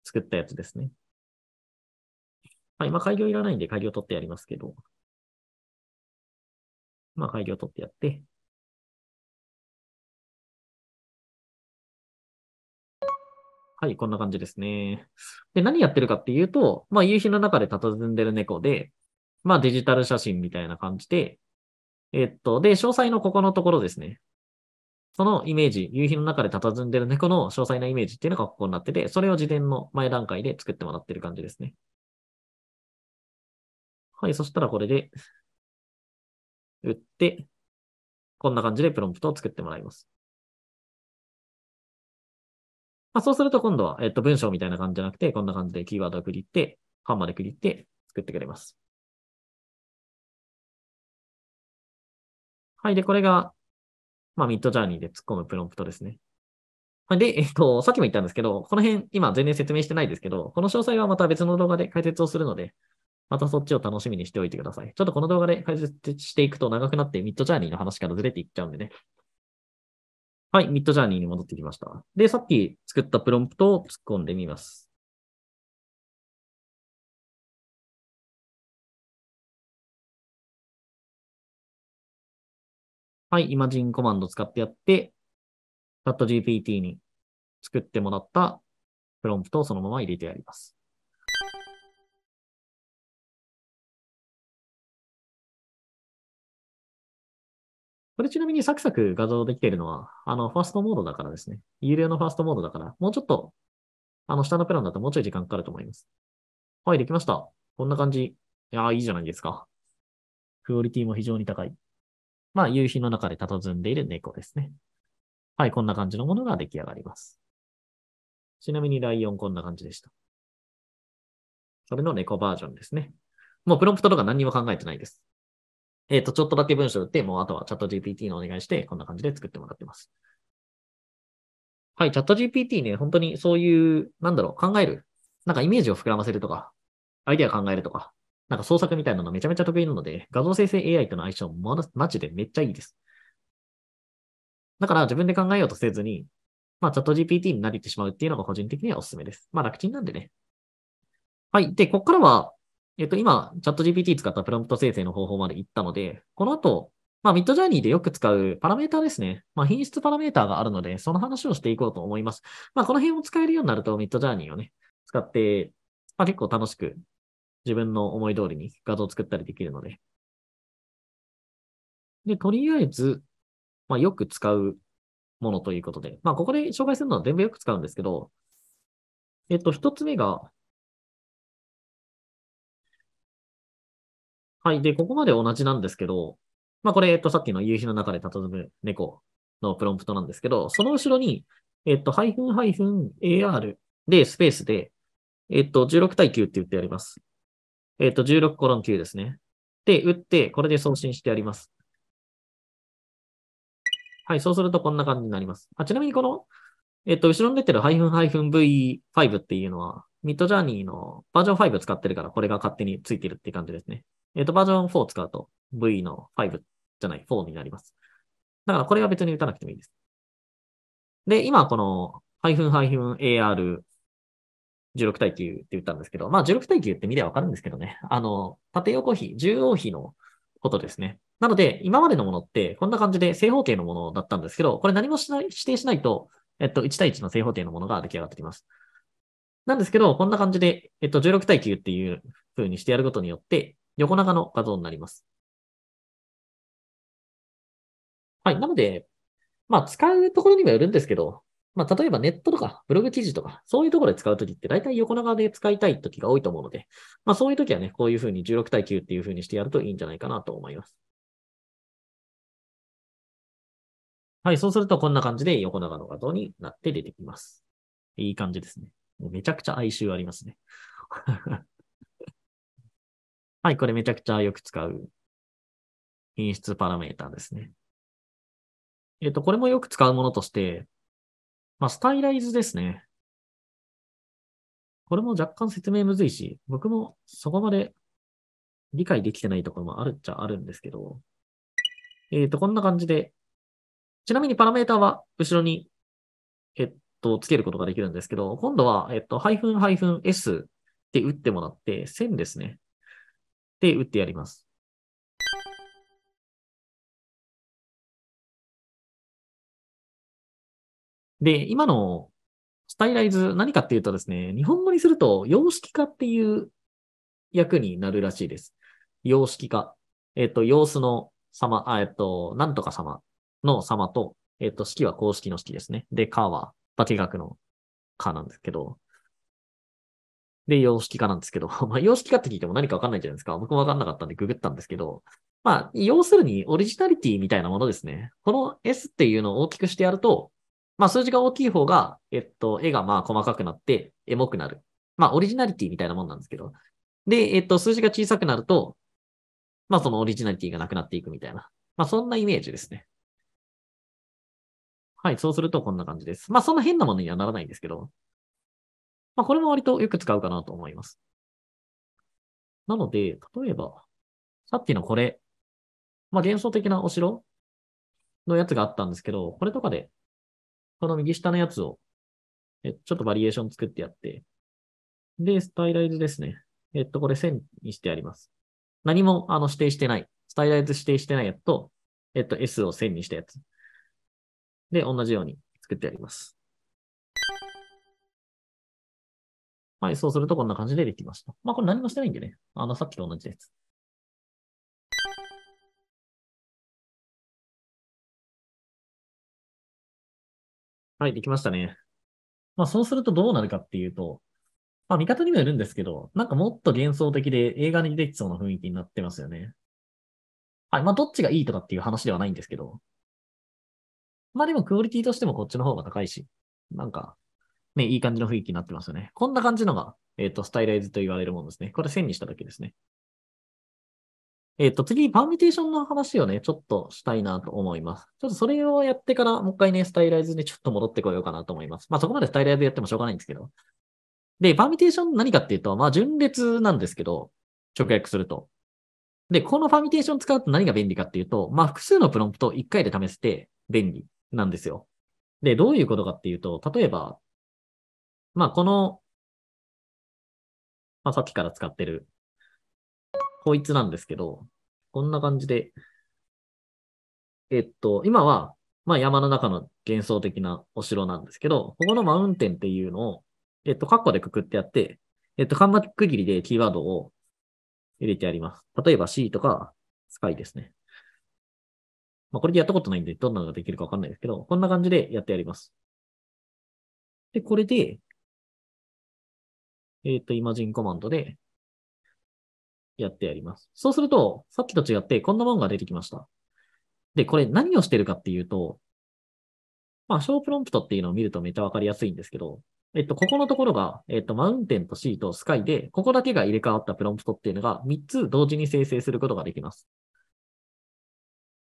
作ったやつですね。まあ今改行いらないんで改行取ってやりますけど、まあ改行取ってやって、はい、こんな感じですね。で、何やってるかっていうと、まあ、夕日の中で佇んでる猫で、まあ、デジタル写真みたいな感じで、えっと、で、詳細のここのところですね。そのイメージ、夕日の中で佇んでる猫の詳細なイメージっていうのがここになってて、それを事前の前段階で作ってもらってる感じですね。はい、そしたらこれで、打って、こんな感じでプロンプトを作ってもらいます。まあ、そうすると今度は、えっと、文章みたいな感じじゃなくて、こんな感じでキーワードをクリって、ハンマーでクリって作ってくれます。はい。で、これが、まあ、ミッドジャーニーで突っ込むプロンプトですね。で、えっと、さっきも言ったんですけど、この辺、今全然説明してないですけど、この詳細はまた別の動画で解説をするので、またそっちを楽しみにしておいてください。ちょっとこの動画で解説していくと長くなって、ミッドジャーニーの話からずれていっちゃうんでね。はい、ミッドジャーニーに戻ってきました。で、さっき作ったプロンプトを突っ込んでみます。はい、イマジンコマンド使ってやって、チャット GPT に作ってもらったプロンプトをそのまま入れてやります。これちなみにサクサク画像できているのは、あの、ファーストモードだからですね。有料のファーストモードだから、もうちょっと、あの、下のプランだともうちょい時間かかると思います。はい、できました。こんな感じ。いやー、いいじゃないですか。クオリティも非常に高い。まあ、夕日の中で佇んでいる猫ですね。はい、こんな感じのものが出来上がります。ちなみにライオンこんな感じでした。それの猫バージョンですね。もうプロンプトとか何にも考えてないです。えっ、ー、と、ちょっとだけ文章打って、もうあとはチャット GPT のお願いして、こんな感じで作ってもらってます。はい、チャット GPT ね、本当にそういう、なんだろう、考える。なんかイメージを膨らませるとか、アイデア考えるとか、なんか創作みたいなのめちゃめちゃ得意なので、画像生成 AI との相性もマジでめっちゃいいです。だから自分で考えようとせずに、まあ、チャット GPT になりてしまうっていうのが個人的にはおすすめです。まあ、楽ちんなんでね。はい。で、こっからは、えっと、今、チャット GPT 使ったプロンプト生成の方法まで行ったので、この後、まあ、ミッドジャーニーでよく使うパラメータですね。まあ、品質パラメータがあるので、その話をしていこうと思います。まあ、この辺を使えるようになると、ミッドジャーニーをね、使って、まあ、結構楽しく自分の思い通りに画像を作ったりできるので。で、とりあえず、まあ、よく使うものということで、まあ、ここで紹介するのは全部よく使うんですけど、えっと、一つ目が、はい。で、ここまで同じなんですけど、まあ、これ、えっと、さっきの夕日の中で佇む猫のプロンプトなんですけど、その後ろに、えっと、ハイフンハイフン AR で、スペースで、えっと、16対9って言ってやります。えっ、ー、と、16コロン9ですね。で、打って、これで送信してやります。はい、そうするとこんな感じになります。あちなみにこの、えっ、ー、と、後ろに出てるハイフンハイフン V5 っていうのは、ミッドジャーニーのバージョン5使ってるから、これが勝手についてるっていう感じですね。えっ、ー、と、バージョン4使うと V の5じゃない、4になります。だからこれは別に打たなくてもいいです。で、今この、ハイフンハイフン AR 16対9って言ったんですけど、まあ16対9って見ればわかるんですけどね。あの、縦横比、縦央比のことですね。なので、今までのものってこんな感じで正方形のものだったんですけど、これ何もしない指定しないと、えっと、1対1の正方形のものが出来上がってきます。なんですけど、こんな感じで、えっと、16対9っていう風にしてやることによって、横長の画像になります。はい。なので、まあ、使うところにもよるんですけど、まあ、例えばネットとかブログ記事とか、そういうところで使うときって大体横長で使いたいときが多いと思うので、まあ、そういうときはね、こういうふうに16対9っていうふうにしてやるといいんじゃないかなと思います。はい、そうするとこんな感じで横長の画像になって出てきます。いい感じですね。めちゃくちゃ哀愁ありますね。<laughs> はい、これめちゃくちゃよく使う品質パラメータですね。えっ、と、これもよく使うものとして、まあ、スタイライズですね。これも若干説明むずいし、僕もそこまで理解できてないところもあるっちゃあるんですけど、えっ、ー、と、こんな感じで、ちなみにパラメータは後ろに、えっと、つけることができるんですけど、今度は、えっと、ハイフンハイフン S って打ってもらって、線ですね。で、打ってやります。で、今のスタイライズ何かっていうとですね、日本語にすると様式化っていう役になるらしいです。様式化。えっ、と、様子の様、あ、えっ、と、なんとか様の様と、えっ、と、式は公式の式ですね。で、かは化学のかなんですけど。で、様式化なんですけど、<laughs> まあ、様式化って聞いても何かわかんないじゃないですか。僕もわかんなかったんでググったんですけど、まあ、要するにオリジナリティみたいなものですね。この S っていうのを大きくしてやると、まあ、数字が大きい方が、えっと、絵がまあ細かくなって、エモくなる。まあ、オリジナリティみたいなもんなんですけど。で、えっと、数字が小さくなると、まあ、そのオリジナリティがなくなっていくみたいな。まあ、そんなイメージですね。はい、そうするとこんな感じです。まあ、そんな変なものにはならないんですけど。まあ、これも割とよく使うかなと思います。なので、例えば、さっきのこれ、まあ、幻想的なお城のやつがあったんですけど、これとかでこの右下のやつを、えちょっとバリエーション作ってやって、で、スタイライズですね。えっと、これ1000にしてあります。何もあの指定してない。スタイライズ指定してないやつと、えっと、S を1000にしたやつ。で、同じように作ってあります。はい、そうするとこんな感じでできました。まあ、これ何もしてないんでね。あの、さっきと同じです。はい、できましたね。まあ、そうするとどうなるかっていうと、まあ、見方にもよるんですけど、なんかもっと幻想的で映画に出てきそうな雰囲気になってますよね。はい、まあ、どっちがいいとかっていう話ではないんですけど、まあでもクオリティとしてもこっちの方が高いし、なんか、ね、いい感じの雰囲気になってますよね。こんな感じのが、えっ、ー、と、スタイライズと言われるものですね。これ線にしただけですね。えっ、と、次にパーミュテーションの話をね、ちょっとしたいなと思います。ちょっとそれをやってから、もう一回ね、スタイライズにちょっと戻ってこようかなと思います。まあそこまでスタイライズやってもしょうがないんですけど。で、パーミュテーション何かっていうと、まあ順列なんですけど、直訳すると。で、このパーミュテーション使うと何が便利かっていうと、まあ複数のプロンプトを1回で試せて便利なんですよ。で、どういうことかっていうと、例えば、まあこの、まあさっきから使ってるこいつなんですけど、こんな感じで、えっと、今は、まあ山の中の幻想的なお城なんですけど、ここのマウンテンっていうのを、えっと、カッコでくくってやって、えっと、カンマ区切りでキーワードを入れてあります。例えば C とかスカイですね。まあこれでやったことないんで、どんなのができるかわかんないですけど、こんな感じでやってやります。で、これで、えっ、と、イマジンコマンドで、やってやります。そうすると、さっきと違ってこんなものが出てきました。で、これ何をしてるかっていうと、まあ、小プロンプトっていうのを見るとめっちゃわかりやすいんですけど、えっと、ここのところが、えっと、マウンテンとシーとスカイで、ここだけが入れ替わったプロンプトっていうのが3つ同時に生成することができます。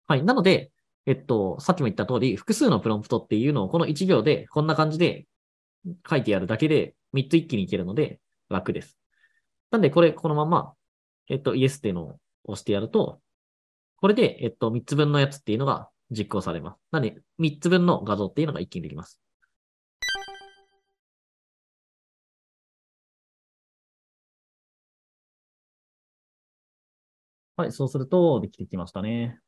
はい。なので、えっと、さっきも言った通り、複数のプロンプトっていうのをこの1行で、こんな感じで書いてやるだけで3つ一気にいけるので楽です。なんで、これ、このままえっと、イエスっていうのを押してやると、これで、えっと、三つ分のやつっていうのが実行されます。なので、三つ分の画像っていうのが一気にできます。はい、そうすると、できてきましたね。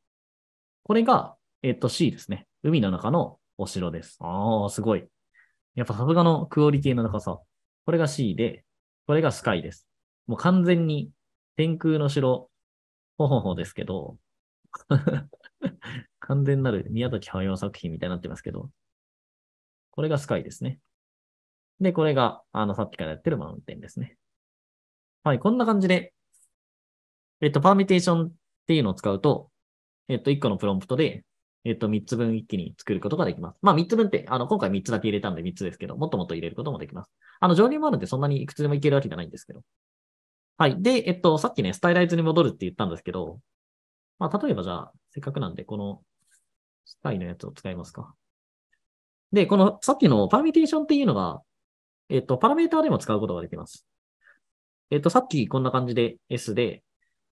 これが、えっと、C ですね。海の中のお城です。ああ、すごい。やっぱさすがのクオリティの高さ。これが C で、これがスカイです。もう完全に天空の城、ほほほですけど、<laughs> 完全なる宮崎駿作品みたいになってますけど、これがスカイですね。で、これが、あの、さっきからやってるマウンテンですね。はい、こんな感じで、えっと、パーミテーションっていうのを使うと、えっと、1個のプロンプトで、えっと、3つ分一気に作ることができます。まあ、3つ分って、あの、今回3つだけ入れたんで3つですけど、もっともっと入れることもできます。あの、上流もあるんでそんなにいくつでもいけるわけじゃないんですけど、はい。で、えっと、さっきね、スタイライズに戻るって言ったんですけど、まあ、例えばじゃあ、せっかくなんで、この、スタイのやつを使いますか。で、この、さっきのパーミテーションっていうのが、えっと、パラメーターでも使うことができます。えっと、さっきこんな感じで S で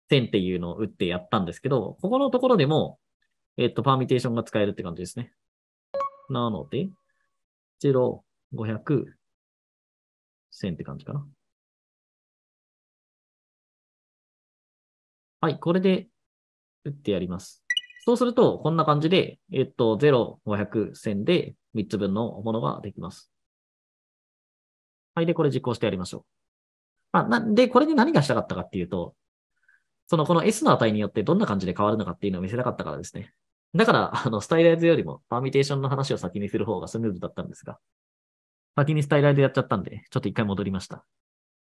1000っていうのを打ってやったんですけど、ここのところでも、えっと、パーミテーションが使えるって感じですね。なので、0、500、1000って感じかな。はい、これで打ってやります。そうすると、こんな感じで、えっと、0、500、1000で3つ分のものができます。はい、で、これ実行してやりましょう。まあ、なで、これで何がしたかったかっていうと、その、この S の値によってどんな感じで変わるのかっていうのを見せたかったからですね。だから、あの、スタイライズよりも、パーミテーションの話を先にする方がスムーズだったんですが、先にスタイライズやっちゃったんで、ちょっと一回戻りました。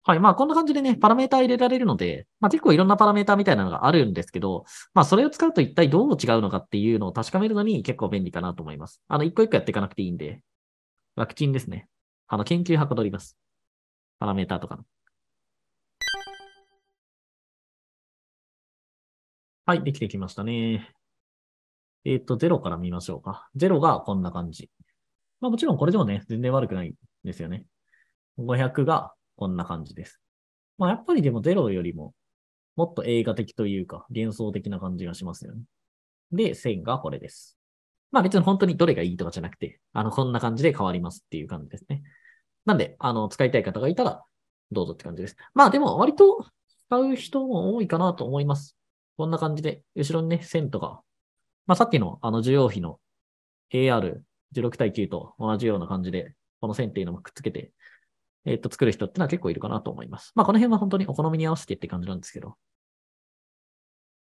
はい。まあ、こんな感じでね、パラメータ入れられるので、まあ、結構いろんなパラメータみたいなのがあるんですけど、まあ、それを使うと一体どう違うのかっていうのを確かめるのに結構便利かなと思います。あの、一個一個やっていかなくていいんで、ワクチンですね。あの、研究はかどります。パラメータとかの。はい、できてきましたね。えっ、と、0から見ましょうか。0がこんな感じ。まあ、もちろんこれでもね、全然悪くないんですよね。500がこんな感じです。まあ、やっぱりでもゼロよりも、もっと映画的というか、幻想的な感じがしますよね。で、線がこれです。まあ別に本当にどれがいいとかじゃなくて、あの、こんな感じで変わりますっていう感じですね。なんで、あの、使いたい方がいたら、どうぞって感じです。まあでも、割と使う人も多いかなと思います。こんな感じで、後ろにね、線とか、まあさっきのあの需要比の AR16 対9と同じような感じで、この線っていうのもくっつけてえっ、と、作る人ってのは結構いるかなと思います。まあ、この辺は本当にお好みに合わせてって感じなんですけど。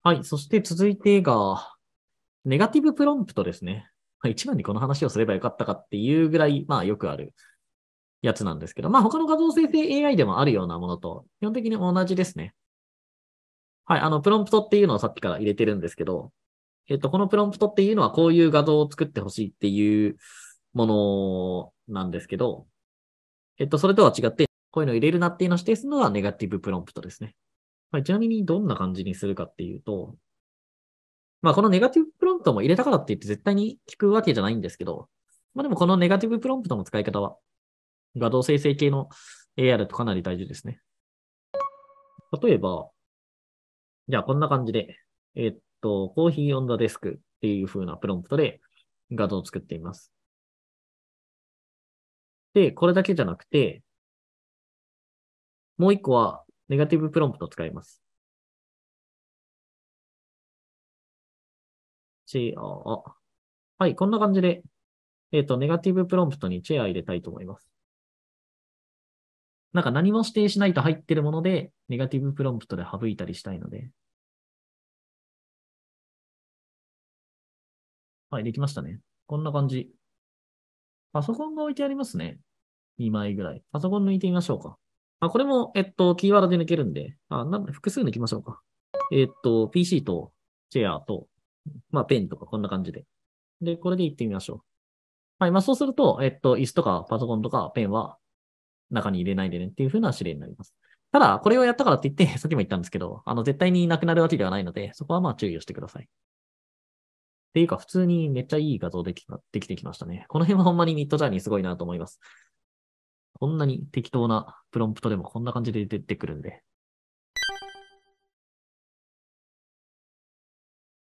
はい。そして続いてが、ネガティブプロンプトですね。ま一番にこの話をすればよかったかっていうぐらい、まあ、よくあるやつなんですけど、まあ、他の画像生成 AI でもあるようなものと、基本的に同じですね。はい。あの、プロンプトっていうのをさっきから入れてるんですけど、えっ、と、このプロンプトっていうのはこういう画像を作ってほしいっていうものなんですけど、えっと、それとは違って、こういうのを入れるなっていうのを指定するのはネガティブプロンプトですね。まちなみにどんな感じにするかっていうと、まあこのネガティブプロンプトも入れたからって言って絶対に聞くわけじゃないんですけど、まあでもこのネガティブプロンプトの使い方は、画像生成系の a r とかなり大事ですね。例えば、じゃあこんな感じで、えっと、コーヒーオンザデスクっていう風なプロンプトで画像を作っています。で、これだけじゃなくて、もう一個は、ネガティブプロンプト使います。チア、はい、こんな感じで、えっ、ー、と、ネガティブプロンプトにチェア入れたいと思います。なんか何も指定しないと入ってるもので、ネガティブプロンプトで省いたりしたいので。はい、できましたね。こんな感じ。パソコンが置いてありますね。2枚ぐらい。パソコン抜いてみましょうか。あ、これも、えっと、キーワードで抜けるんで、あ、なん複数抜きましょうか。えっと、PC と、チェアと、まあ、ペンとかこんな感じで。で、これで行ってみましょう。はい。まあ、そうすると、えっと、椅子とかパソコンとかペンは中に入れないでねっていう風な指令になります。ただ、これをやったからって言って、<laughs> さっきも言ったんですけど、あの、絶対になくなるわけではないので、そこはまあ注意をしてください。っていうか、普通にめっちゃいい画像できできてきましたね。この辺はほんまにミッドジャーニーすごいなと思います。こんなに適当なプロンプトでもこんな感じで出てくるんで。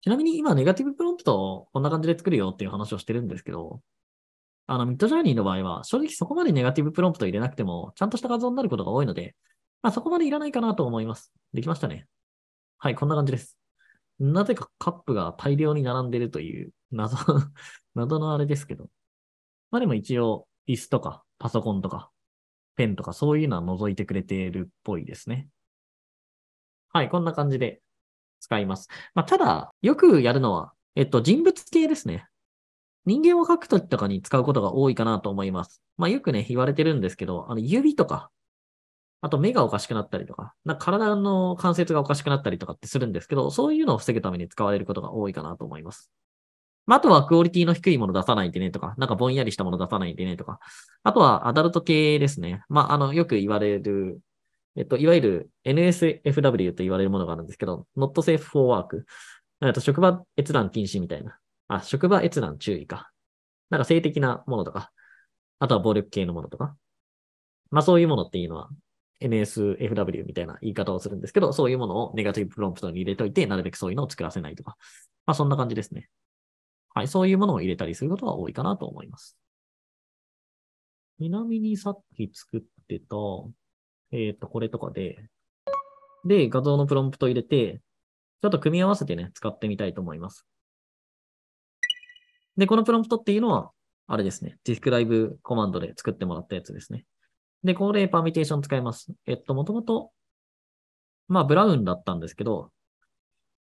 ちなみに今、ネガティブプロンプトをこんな感じで作るよっていう話をしてるんですけど、あの、ミッドジャーニーの場合は、正直そこまでネガティブプロンプト入れなくても、ちゃんとした画像になることが多いので、まあ、そこまでいらないかなと思います。できましたね。はい、こんな感じです。なぜかカップが大量に並んでるという謎 <laughs> 謎のあれですけど。まあでも一応、椅子とかパソコンとかペンとかそういうのは覗いてくれているっぽいですね。はい、こんな感じで使います。まあ、ただ、よくやるのは、えっと、人物系ですね。人間を描くときとかに使うことが多いかなと思います。まあ、よくね、言われてるんですけど、あの、指とか、あと目がおかしくなったりとか、なんか体の関節がおかしくなったりとかってするんですけど、そういうのを防ぐために使われることが多いかなと思います。まあ、あとはクオリティの低いもの出さないでねとか、なんかぼんやりしたもの出さないでねとか、あとはアダルト系ですね。まあ、あの、よく言われる、えっと、いわゆる NSFW と言われるものがあるんですけど、Not Safe for Work。えっと、職場閲覧禁止みたいな。あ、職場閲覧注意か。なんか性的なものとか、あとは暴力系のものとか。まあ、そういうものっていうのは NSFW みたいな言い方をするんですけど、そういうものをネガティブプロンプトに入れといて、なるべくそういうのを作らせないとか。まあ、そんな感じですね。はい、そういうものを入れたりすることが多いかなと思います。ちなみにさっき作ってた、えっ、ー、と、これとかで、で、画像のプロンプト入れて、ちょっと組み合わせてね、使ってみたいと思います。で、このプロンプトっていうのは、あれですね、ディスクライブコマンドで作ってもらったやつですね。で、これ、パーミテーション使います。えっと、もともと、まあ、ブラウンだったんですけど、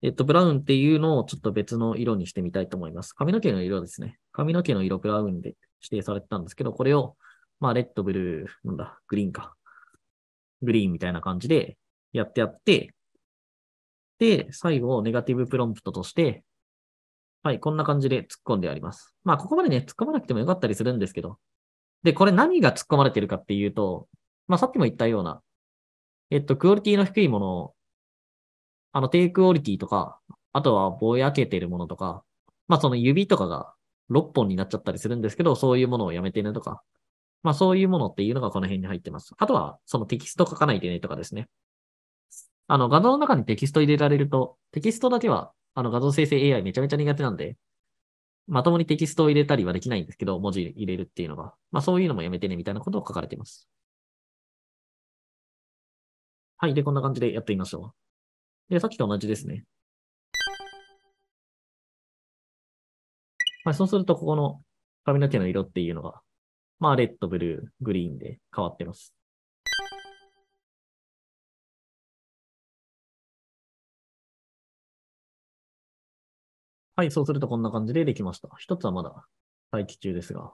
えっと、ブラウンっていうのをちょっと別の色にしてみたいと思います。髪の毛の色ですね。髪の毛の色ブラウンで指定されてたんですけど、これを、まあ、レッド、ブルー、なんだ、グリーンか。グリーンみたいな感じでやってやって、で、最後、ネガティブプロンプトとして、はい、こんな感じで突っ込んであります。まあ、ここまでね、突っ込まなくてもよかったりするんですけど。で、これ何が突っ込まれてるかっていうと、まあ、さっきも言ったような、えっと、クオリティの低いものをあの、低クオリティとか、あとはぼやけてるものとか、まあその指とかが6本になっちゃったりするんですけど、そういうものをやめてねとか、まあそういうものっていうのがこの辺に入ってます。あとは、そのテキスト書かないでねとかですね。あの、画像の中にテキスト入れられると、テキストだけは、あの、画像生成 AI めちゃめちゃ苦手なんで、まともにテキストを入れたりはできないんですけど、文字入れるっていうのが、まあそういうのもやめてねみたいなことを書かれています。はい。で、こんな感じでやってみましょう。で、さっきと同じですね。はい、そうすると、ここの髪の毛の色っていうのが、まあ、レッド、ブルー、グリーンで変わってます。はい、そうするとこんな感じでできました。一つはまだ待機中ですが。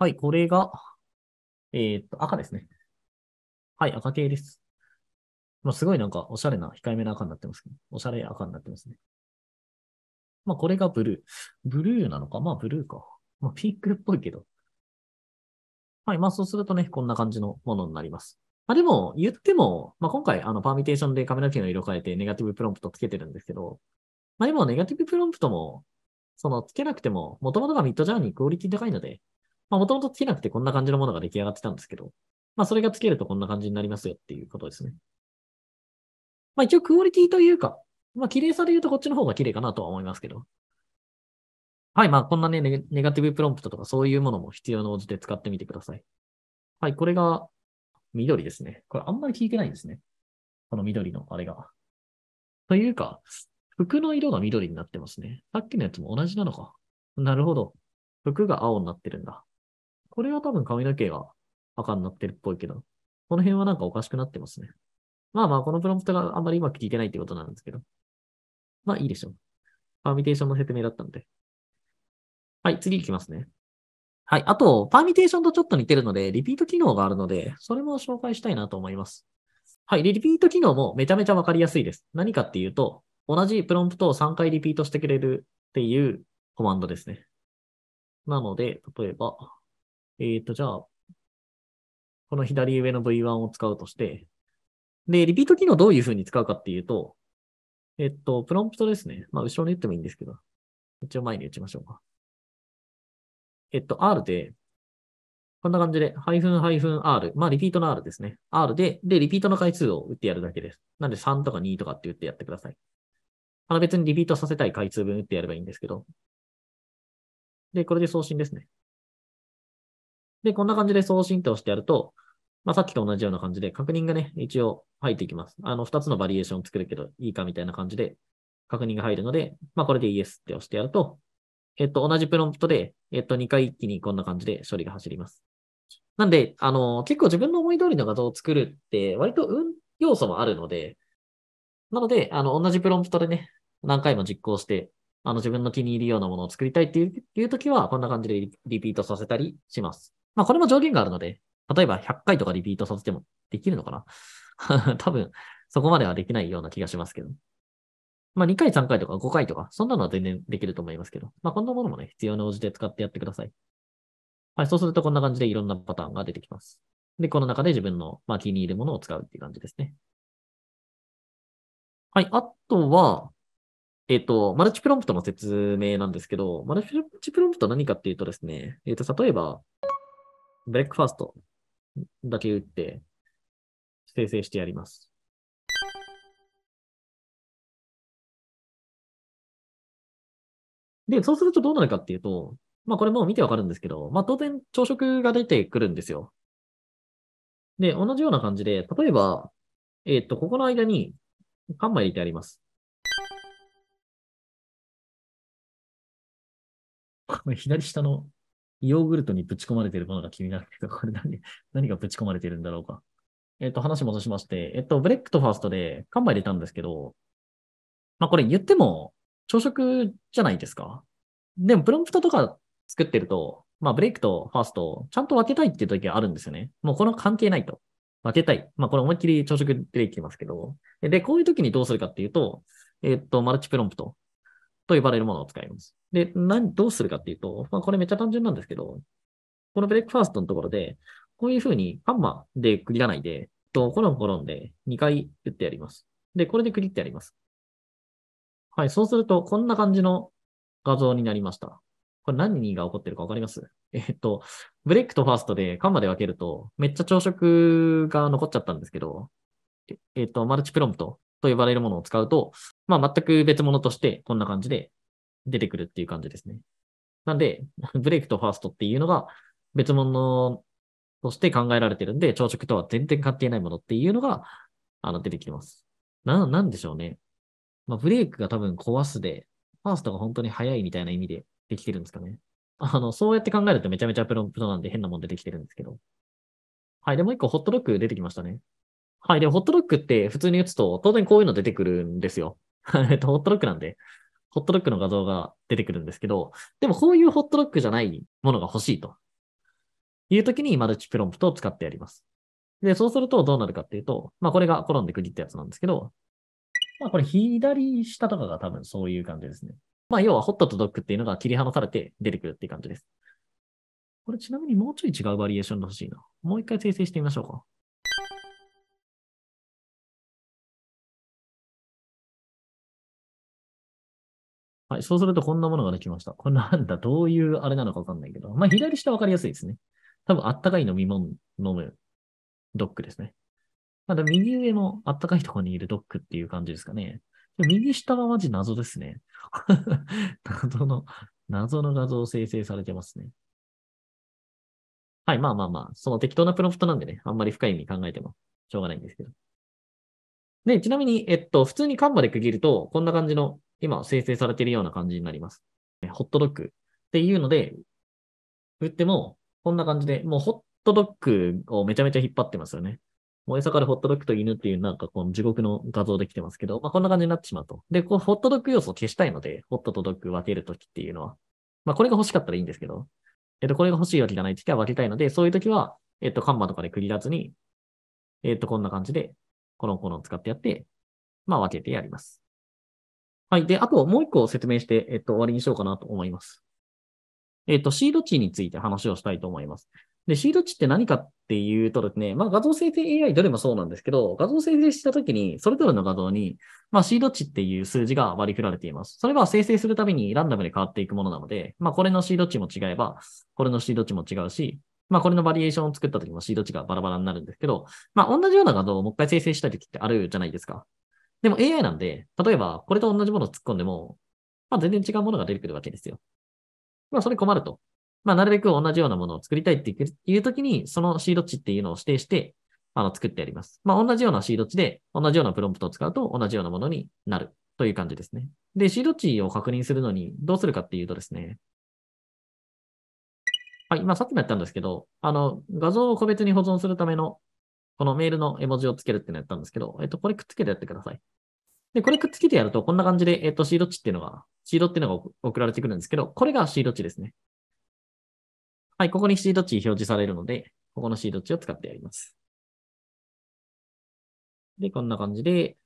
はい、これが、えー、っと、赤ですね。はい、赤系です。まあ、すごいなんかおしゃれな控えめな赤になってますけど、おしゃれ赤になってますね。まあ、これがブルー。ブルーなのかまあ、ブルーか。まあ、ピンクっぽいけど。はい。まあ、そうするとね、こんな感じのものになります。まあ、でも、言っても、まあ、今回、あの、パーミテーションでカラ機能の色変えて、ネガティブプロンプトつけてるんですけど、まあ、でも、ネガティブプロンプトも、その、つけなくても、もともとがミッドジャーニークオリティ高いので、まあ、もともとつけなくてこんな感じのものが出来上がってたんですけど、まあ、それがつけるとこんな感じになりますよっていうことですね。まあ一応クオリティというか、まあ綺麗さで言うとこっちの方が綺麗かなとは思いますけど。はい、まあこんなね、ネガティブプロンプトとかそういうものも必要の応じて使ってみてください。はい、これが緑ですね。これあんまり効いてないんですね。この緑のあれが。というか、服の色が緑になってますね。さっきのやつも同じなのか。なるほど。服が青になってるんだ。これは多分髪の毛が赤になってるっぽいけど、この辺はなんかおかしくなってますね。まあまあ、このプロンプトがあんまりうまく効いてないってことなんですけど。まあいいでしょう。パーミテーションの説明だったので。はい、次行きますね。はい。あと、パーミテーションとちょっと似てるので、リピート機能があるので、それも紹介したいなと思います。はい。リピート機能もめちゃめちゃわかりやすいです。何かっていうと、同じプロンプトを3回リピートしてくれるっていうコマンドですね。なので、例えば、えっ、ー、と、じゃあ、この左上の V1 を使うとして、で、リピート機能どういうふうに使うかっていうと、えっと、プロンプトですね。まあ、後ろに打ってもいいんですけど、一応前に打ちましょうか。えっと、R で、こんな感じで、ハイフンハイフン R、まあ、リピートの R ですね。R で、で、リピートの回数を打ってやるだけです。なんで3とか2とかって打ってやってください。あの別にリピートさせたい回数分打ってやればいいんですけど。で、これで送信ですね。で、こんな感じで送信って押してやると、まあ、さっきと同じような感じで、確認がね、一応入っていきます。あの、2つのバリエーションを作るけど、いいかみたいな感じで、確認が入るので、まあ、これで Yes って押してやると、えっと、同じプロンプトで、えっと、2回一気にこんな感じで処理が走ります。なんで、あの、結構自分の思い通りの画像を作るって、割と運要素もあるので、なので、あの、同じプロンプトでね、何回も実行して、あの、自分の気に入るようなものを作りたいっていう、いうは、こんな感じでリピートさせたりします。まあ、これも上限があるので、例えば100回とかリピートさせてもできるのかな <laughs> 多分、そこまではできないような気がしますけど。まあ、2回、3回とか5回とか、そんなのは全然できると思いますけど、まあ、こんなものもね、必要に応じて使ってやってください。はい、そうするとこんな感じでいろんなパターンが出てきます。で、この中で自分の、まあ、気に入るものを使うっていう感じですね。はい、あとは、えっ、ー、と、マルチプロンプトの説明なんですけど、マルチプロンプト何かっていうとですね、えっ、ー、と、例えば、ブレックファーストだけ打って、生成してやります。で、そうするとどうなるかっていうと、まあこれも見てわかるんですけど、まあ当然朝食が出てくるんですよ。で、同じような感じで、例えば、えー、っと、ここの間にンマ入れてあります。<laughs> 左下のヨーグルトにぶち込まれているものが気になるけど、これ何、<laughs> 何がぶち込まれているんだろうか。えっ、ー、と、話戻しまして、えっ、ー、と、ブレックとファーストでカンバ入れたんですけど、まあこれ言っても朝食じゃないですか。でも、プロンプトとか作ってると、まあブレイクとファースト、ちゃんと分けたいっていう時はあるんですよね。もうこの関係ないと。分けたい。まあこれ思いっきり朝食出てきますけど。で、こういう時にどうするかっていうと、えっ、ー、と、マルチプロンプト。と呼ばれるものを使います。で、何、どうするかっていうと、まあ、これめっちゃ単純なんですけど、このブレックファーストのところで、こういうふうにハンマーで区切らないで、とコロンコロンで2回打ってやります。で、これで区切ってやります。はい、そうすると、こんな感じの画像になりました。これ何が起こってるかわかりますえっと、ブレックとファーストでカンマで分けると、めっちゃ朝食が残っちゃったんですけど、えっと、マルチプロンプトと呼ばれるものを使うと、まあ、全く別物として、こんな感じで出てくるっていう感じですね。なんで、<laughs> ブレイクとファーストっていうのが別物として考えられてるんで、朝食とは全然関係ないものっていうのが、あの、出てきてます。な、なんでしょうね。まあ、ブレイクが多分壊すで、ファーストが本当に早いみたいな意味でできてるんですかね。あの、そうやって考えるとめちゃめちゃプロンプトなんで変なもん出てきてるんですけど。はい、でもう一個ホットドッグ出てきましたね。はい。で、ホットドッグって普通に打つと、当然こういうの出てくるんですよ。<laughs> えっと、ホットドッグなんで、ホットドッグの画像が出てくるんですけど、でもこういうホットドッグじゃないものが欲しいという時にマルチプロンプトを使ってやります。で、そうするとどうなるかっていうと、まあこれがコロンで区切ったやつなんですけど、まあこれ左下とかが多分そういう感じですね。まあ要はホットとドッグっていうのが切り離されて出てくるっていう感じです。これちなみにもうちょい違うバリエーションが欲しいな。もう一回生成してみましょうか。はい、そうするとこんなものができました。これなんだ、どういうあれなのかわかんないけど。まあ、左下わかりやすいですね。多分、あったかい飲み物、飲むドックですね。まだ右上もあったかいところにいるドックっていう感じですかね。右下はマジ謎ですね。<laughs> 謎の、謎の画像を生成されてますね。はい、まあまあまあ、その適当なプロフトなんでね、あんまり深い意味考えてもしょうがないんですけど。で、ちなみに、えっと、普通にカンマで区切ると、こんな感じの、今生成されているような感じになります。ホットドッグっていうので、振っても、こんな感じで、もうホットドッグをめちゃめちゃ引っ張ってますよね。もう餌からホットドッグと犬っていうなんかこの地獄の画像できてますけど、まあ、こんな感じになってしまうと。で、こうホットドッグ要素を消したいので、ホットとドッグ分けるときっていうのは。まあ、これが欲しかったらいいんですけど、えっと、これが欲しいわけじゃないときは分けたいので、そういうときは、えっと、カンマとかで区切らずに、えっと、こんな感じで、このこのン使ってやって、まあ分けてやります。はい。で、あともう一個説明して、えっと、終わりにしようかなと思います。えっと、シード値について話をしたいと思います。で、シード値って何かっていうとですね、まあ画像生成 AI どれもそうなんですけど、画像生成したときに、それぞれの画像に、まあシード値っていう数字が割り振られています。それは生成するたびにランダムで変わっていくものなので、まあこれのシード値も違えば、これのシード値も違うし、まあ、これのバリエーションを作った時もシード値がバラバラになるんですけど、まあ、同じような画像をもう一回生成したい時ってあるじゃないですか。でも AI なんで、例えばこれと同じものを突っ込んでも、まあ、全然違うものが出てくるわけですよ。まあ、それ困ると。まあ、なるべく同じようなものを作りたいっていう時に、そのシード値っていうのを指定して、あの、作ってやります。まあ、同じようなシード値で、同じようなプロンプトを使うと同じようなものになるという感じですね。で、シード値を確認するのにどうするかっていうとですね、はい、まあ、さっきもやったんですけど、あの、画像を個別に保存するための、このメールの絵文字をつけるっていうのをやったんですけど、えっと、これくっつけてやってください。で、これくっつけてやると、こんな感じで、えっと、シード値っていうのが、シードっていうのが送られてくるんですけど、これがシード値ですね。はい、ここにシード値表示されるので、ここのシード値を使ってやります。で、こんな感じで、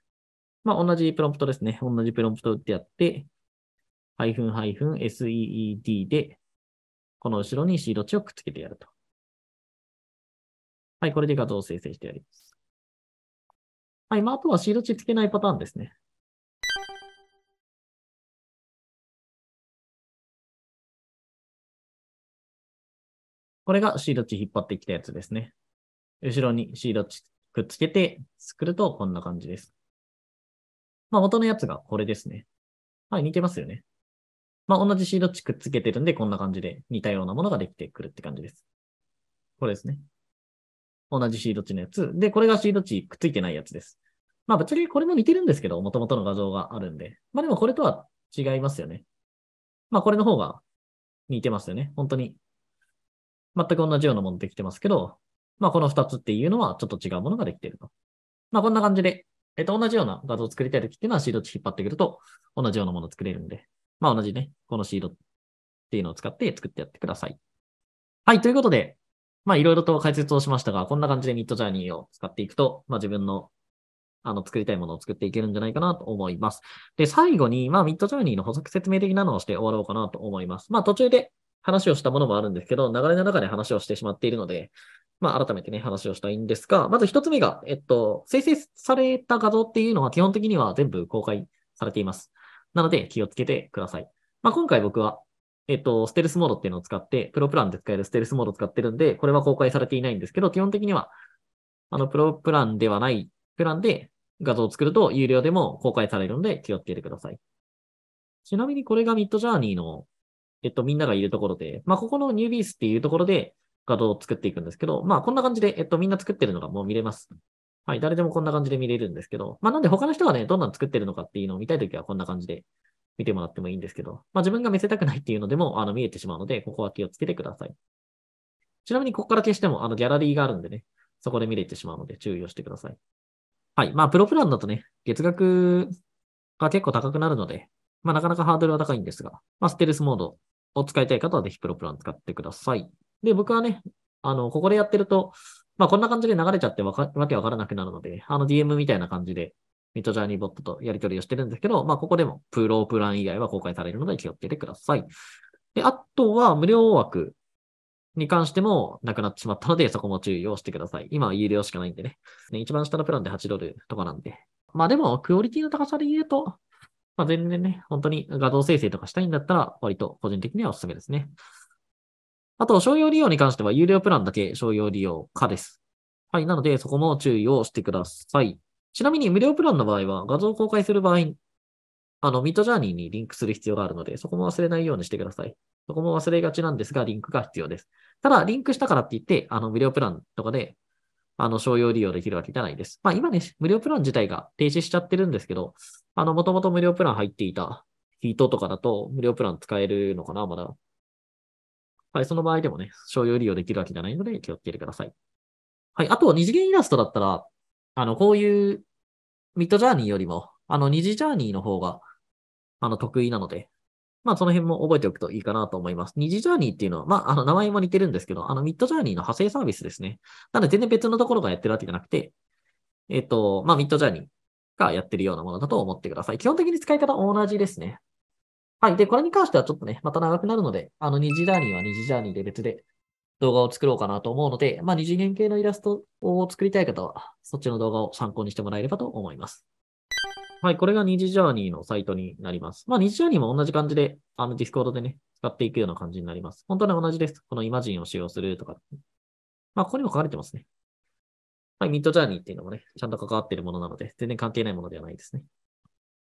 まあ、同じプロンプトですね。同じプロンプト打ってやって、ハイフンフン -seed で、この後ろにシード値をくっつけてやると。はい、これで画像を生成してやります。はい、まあ、あとはシード値つけないパターンですね。これがシード値引っ張ってきたやつですね。後ろにシード値くっつけて作るとこんな感じです。まあ、元のやつがこれですね。はい、似てますよね。まあ、同じシード値くっつけてるんで、こんな感じで似たようなものができてくるって感じです。これですね。同じシード値のやつ。で、これがシード値くっついてないやつです。まあ、ぶっちゃけこれも似てるんですけど、元々の画像があるんで。まあ、でもこれとは違いますよね。まあ、これの方が似てますよね。本当に。全く同じようなものできてますけど、まあ、この二つっていうのはちょっと違うものができてると。まあ、こんな感じで、えっと、同じような画像を作りたいときっていうのはシード値引っ張ってくると同じようなものを作れるんで、まあ同じね、このシードっていうのを使って作ってやってください。はい、ということで、まあいろいろと解説をしましたが、こんな感じでミッドジャーニーを使っていくと、まあ自分のあの、作りたいものを作っていけるんじゃないかなと思います。で、最後に、まあ、ミッドジャーニーの補足説明的なのをして終わろうかなと思います。まあ、途中で話をしたものもあるんですけど、流れの中で話をしてしまっているので、まあ、改めてね、話をしたいんですが、まず一つ目が、えっと、生成された画像っていうのは基本的には全部公開されています。なので気をつけてください。まあ、今回僕は、えっと、ステルスモードっていうのを使って、プロプランで使えるステルスモードを使ってるんで、これは公開されていないんですけど、基本的には、あの、プロプランではないプランで画像を作ると有料でも公開されるので気をつけてください。ちなみにこれがミッドジャーニーの、えっと、みんながいるところで、まあ、ここのニュービースっていうところで画像を作っていくんですけど、まあ、こんな感じで、えっと、みんな作ってるのがもう見れます。はい、誰でもこんな感じで見れるんですけど、まあ、なんで他の人がね、どんなの作ってるのかっていうのを見たいときはこんな感じで見てもらってもいいんですけど、まあ、自分が見せたくないっていうのでも、あの、見えてしまうので、ここは気をつけてください。ちなみに、ここから消しても、あの、ギャラリーがあるんでね、そこで見れてしまうので、注意をしてください。はい。まあ、プロプランだとね、月額が結構高くなるので、まあ、なかなかハードルは高いんですが、まあ、ステルスモードを使いたい方は、ぜひプロプラン使ってください。で、僕はね、あの、ここでやってると、まあ、こんな感じで流れちゃってわかわけわからなくなるので、あの DM みたいな感じで、ミッドジャーニーボットとやり取りをしてるんですけど、まあ、ここでもプロプラン以外は公開されるので気をつけてください。で、あとは無料枠に関してもなくなってしまったので、そこも注意をしてください。今は有料しかないんでね。ね一番下のプランで8ドルとかなんで。まあでも、クオリティの高さで言うと、まあ全然ね、本当に画像生成とかしたいんだったら、割と個人的にはおすすめですね。あと、商用利用に関しては、有料プランだけ商用利用可です。はい。なので、そこも注意をしてください。ちなみに、無料プランの場合は、画像を公開する場合、あの、ミッドジャーニーにリンクする必要があるので、そこも忘れないようにしてください。そこも忘れがちなんですが、リンクが必要です。ただ、リンクしたからって言って、あの、無料プランとかで、あの、商用利用できるわけじゃないです。まあ、今ね、無料プラン自体が停止しちゃってるんですけど、あの、もともと無料プラン入っていた人とかだと、無料プラン使えるのかな、まだ。はい、その場合でもね、商用利用できるわけじゃないので気をつけてください。はい、あと、二次元イラストだったら、あの、こういうミッドジャーニーよりも、あの、二次ジャーニーの方が、あの、得意なので、まあ、その辺も覚えておくといいかなと思います。二次ジャーニーっていうのは、まあ、あの、名前も似てるんですけど、あの、ミッドジャーニーの派生サービスですね。なので、全然別のところがやってるわけじゃなくて、えっ、と、まあ、ミッドジャーニーがやってるようなものだと思ってください。基本的に使い方同じですね。はい。で、これに関してはちょっとね、また長くなるので、あの、二次ジャーニーは二次ジャーニーで別で動画を作ろうかなと思うので、まあ、二次元系のイラストを作りたい方は、そっちの動画を参考にしてもらえればと思います。はい。これが二次ジャーニーのサイトになります。まあ、二次ジャーニーも同じ感じで、あの、ディスコードでね、使っていくような感じになります。本当に同じです。このイマジンを使用するとか。まあ、ここにも書かれてますね。はい。ミッドジャーニーっていうのもね、ちゃんと関わっているものなので、全然関係ないものではないですね。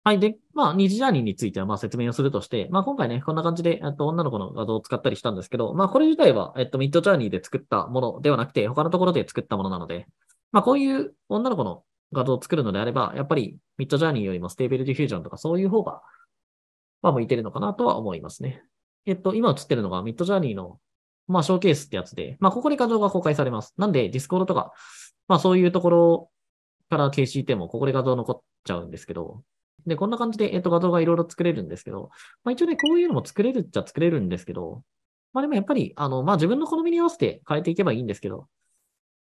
はい。で、まあ、二次ジャーニーについては、まあ、説明をするとして、まあ、今回ね、こんな感じで、えっと、女の子の画像を使ったりしたんですけど、まあ、これ自体は、えっと、ミッドジャーニーで作ったものではなくて、他のところで作ったものなので、まあ、こういう女の子の画像を作るのであれば、やっぱり、ミッドジャーニーよりもステーブルディフュージョンとか、そういう方が、まあ、向いてるのかなとは思いますね。えっと、今映ってるのが、ミッドジャーニーの、まあ、ショーケースってやつで、まあ、ここで画像が公開されます。なんで、ディスコードとか、まあ、そういうところから消しても、ここで画像残っちゃうんですけど、で、こんな感じで、えっと、画像がいろいろ作れるんですけど、まあ、一応ね、こういうのも作れるっちゃ作れるんですけど、まあでもやっぱり、あの、まあ自分の好みに合わせて変えていけばいいんですけど、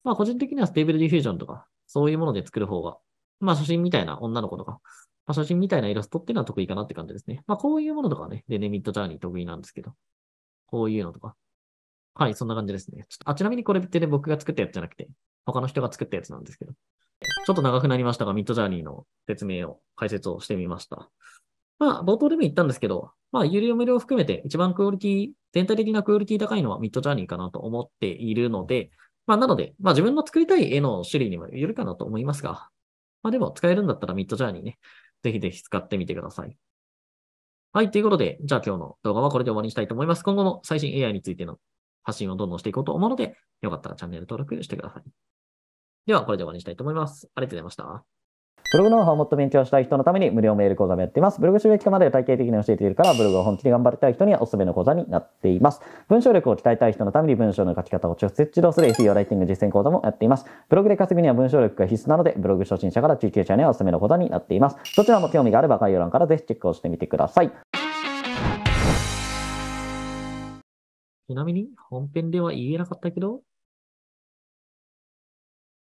まあ個人的にはステーブルディフュージョンとか、そういうもので作る方が、まあ写真みたいな女の子とか、まあ写真みたいなイラストっていうのは得意かなって感じですね。まあこういうものとかね、でね、ミッドジャーニー得意なんですけど、こういうのとか。はい、そんな感じですね。ちょっとあちなみにこれってね、僕が作ったやつじゃなくて、他の人が作ったやつなんですけど。ちょっと長くなりましたが、ミッドジャーニーの説明を、解説をしてみました。まあ、冒頭でも言ったんですけど、まあ、有料無料含めて一番クオリティ、全体的なクオリティ高いのはミッドジャーニーかなと思っているので、まあ、なので、まあ、自分の作りたい絵の種類にもよるかなと思いますが、まあ、でも使えるんだったらミッドジャーニーね、ぜひぜひ使ってみてください。はい。ということで、じゃあ今日の動画はこれで終わりにしたいと思います。今後も最新 AI についての発信をどんどんしていこうと思うので、よかったらチャンネル登録してください。では、これで終わりにしたいと思います。ありがとうございました。ブログのほう、をもっと勉強したい人のために無料メール講座もやっています。ブログ収益化まで体系的に教えているから、ブログを本気で頑張りたい人にはおすすめの講座になっています。文章力を鍛えたい人のために文章の書き方を直接指導する SEO ライティング実践講座もやっています。ブログで稼ぐには文章力が必須なので、ブログ初心者から中級者にはおすすめの講座になっています。どちらも興味があれば概要欄からぜひチェックをしてみてください。ちなみに、本編では言えなかったけど、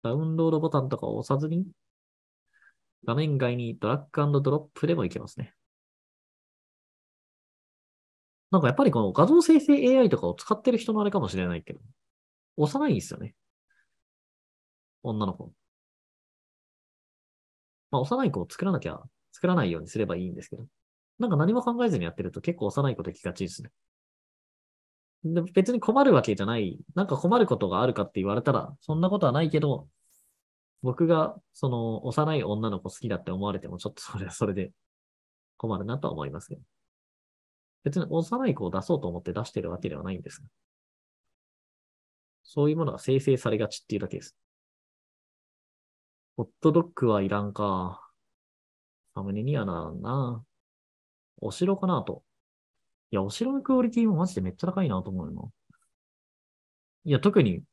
ダウンロードボタンとかを押さずに、画面外にドラッグドロップでもいけますね。なんかやっぱりこの画像生成 AI とかを使ってる人のあれかもしれないけど、押さないんですよね。女の子。まあ、幼い子を作らなきゃ、作らないようにすればいいんですけど、なんか何も考えずにやってると結構幼い子できがちですね。で別に困るわけじゃない。なんか困ることがあるかって言われたら、そんなことはないけど、僕がその幼い女の子好きだって思われても、ちょっと <laughs> それはそれで困るなとは思いますけど。別に幼い子を出そうと思って出してるわけではないんですが。そういうものが生成されがちっていうだけです。ホットドッグはいらんか。サムネにはならんな。お城かなとや、お城のクオリティもマジでめっちゃ高いなと思うよな。いや、特に、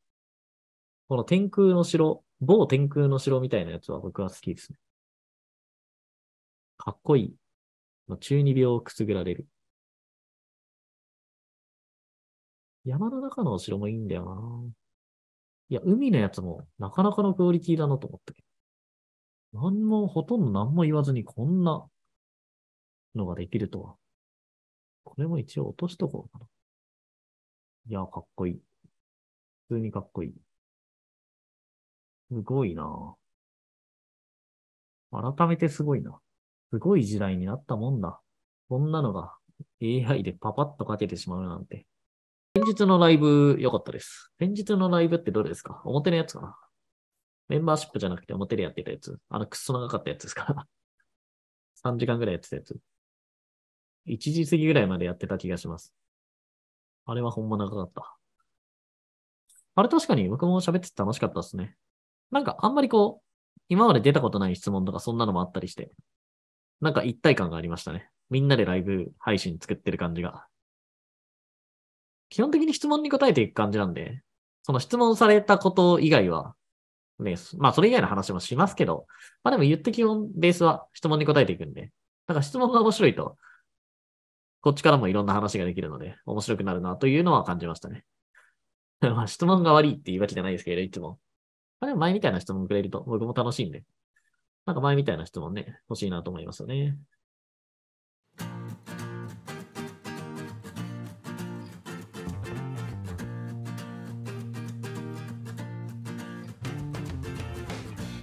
この天空の城、某天空の城みたいなやつは僕は好きですね。かっこいい。中二病をくすぐられる。山の中のお城もいいんだよな。いや、海のやつもなかなかのクオリティだなと思ったけど。なんも、ほとんど何も言わずにこんなのができるとは。これも一応落としとこうかな。いや、かっこいい。普通にかっこいい。すごいな改めてすごいな。すごい時代になったもんだ。こんなのが AI でパパッとかけてしまうなんて。先日のライブ良かったです。先日のライブってどれですか表のやつかなメンバーシップじゃなくて表でやってたやつ。あのくっそ長かったやつですから。?3 <laughs> 時間ぐらいやってたやつ。1時過ぎぐらいまでやってた気がします。あれはほんま長かった。あれ確かに僕も喋ってて楽しかったですね。なんかあんまりこう、今まで出たことない質問とかそんなのもあったりして、なんか一体感がありましたね。みんなでライブ配信作ってる感じが。基本的に質問に答えていく感じなんで、その質問されたこと以外は、ね、まあそれ以外の話もしますけど、まあでも言って基本ベースは質問に答えていくんで、なんか質問が面白いと、こっちからもいろんな話ができるので、面白くなるなというのは感じましたね。<laughs> まあ、質問が悪いっていうわけじゃないですけど、いつも。まあ、でも前みたいな質問くれると、僕も楽しいんで。なんか前みたいな質問ね、欲しいなと思いますよね。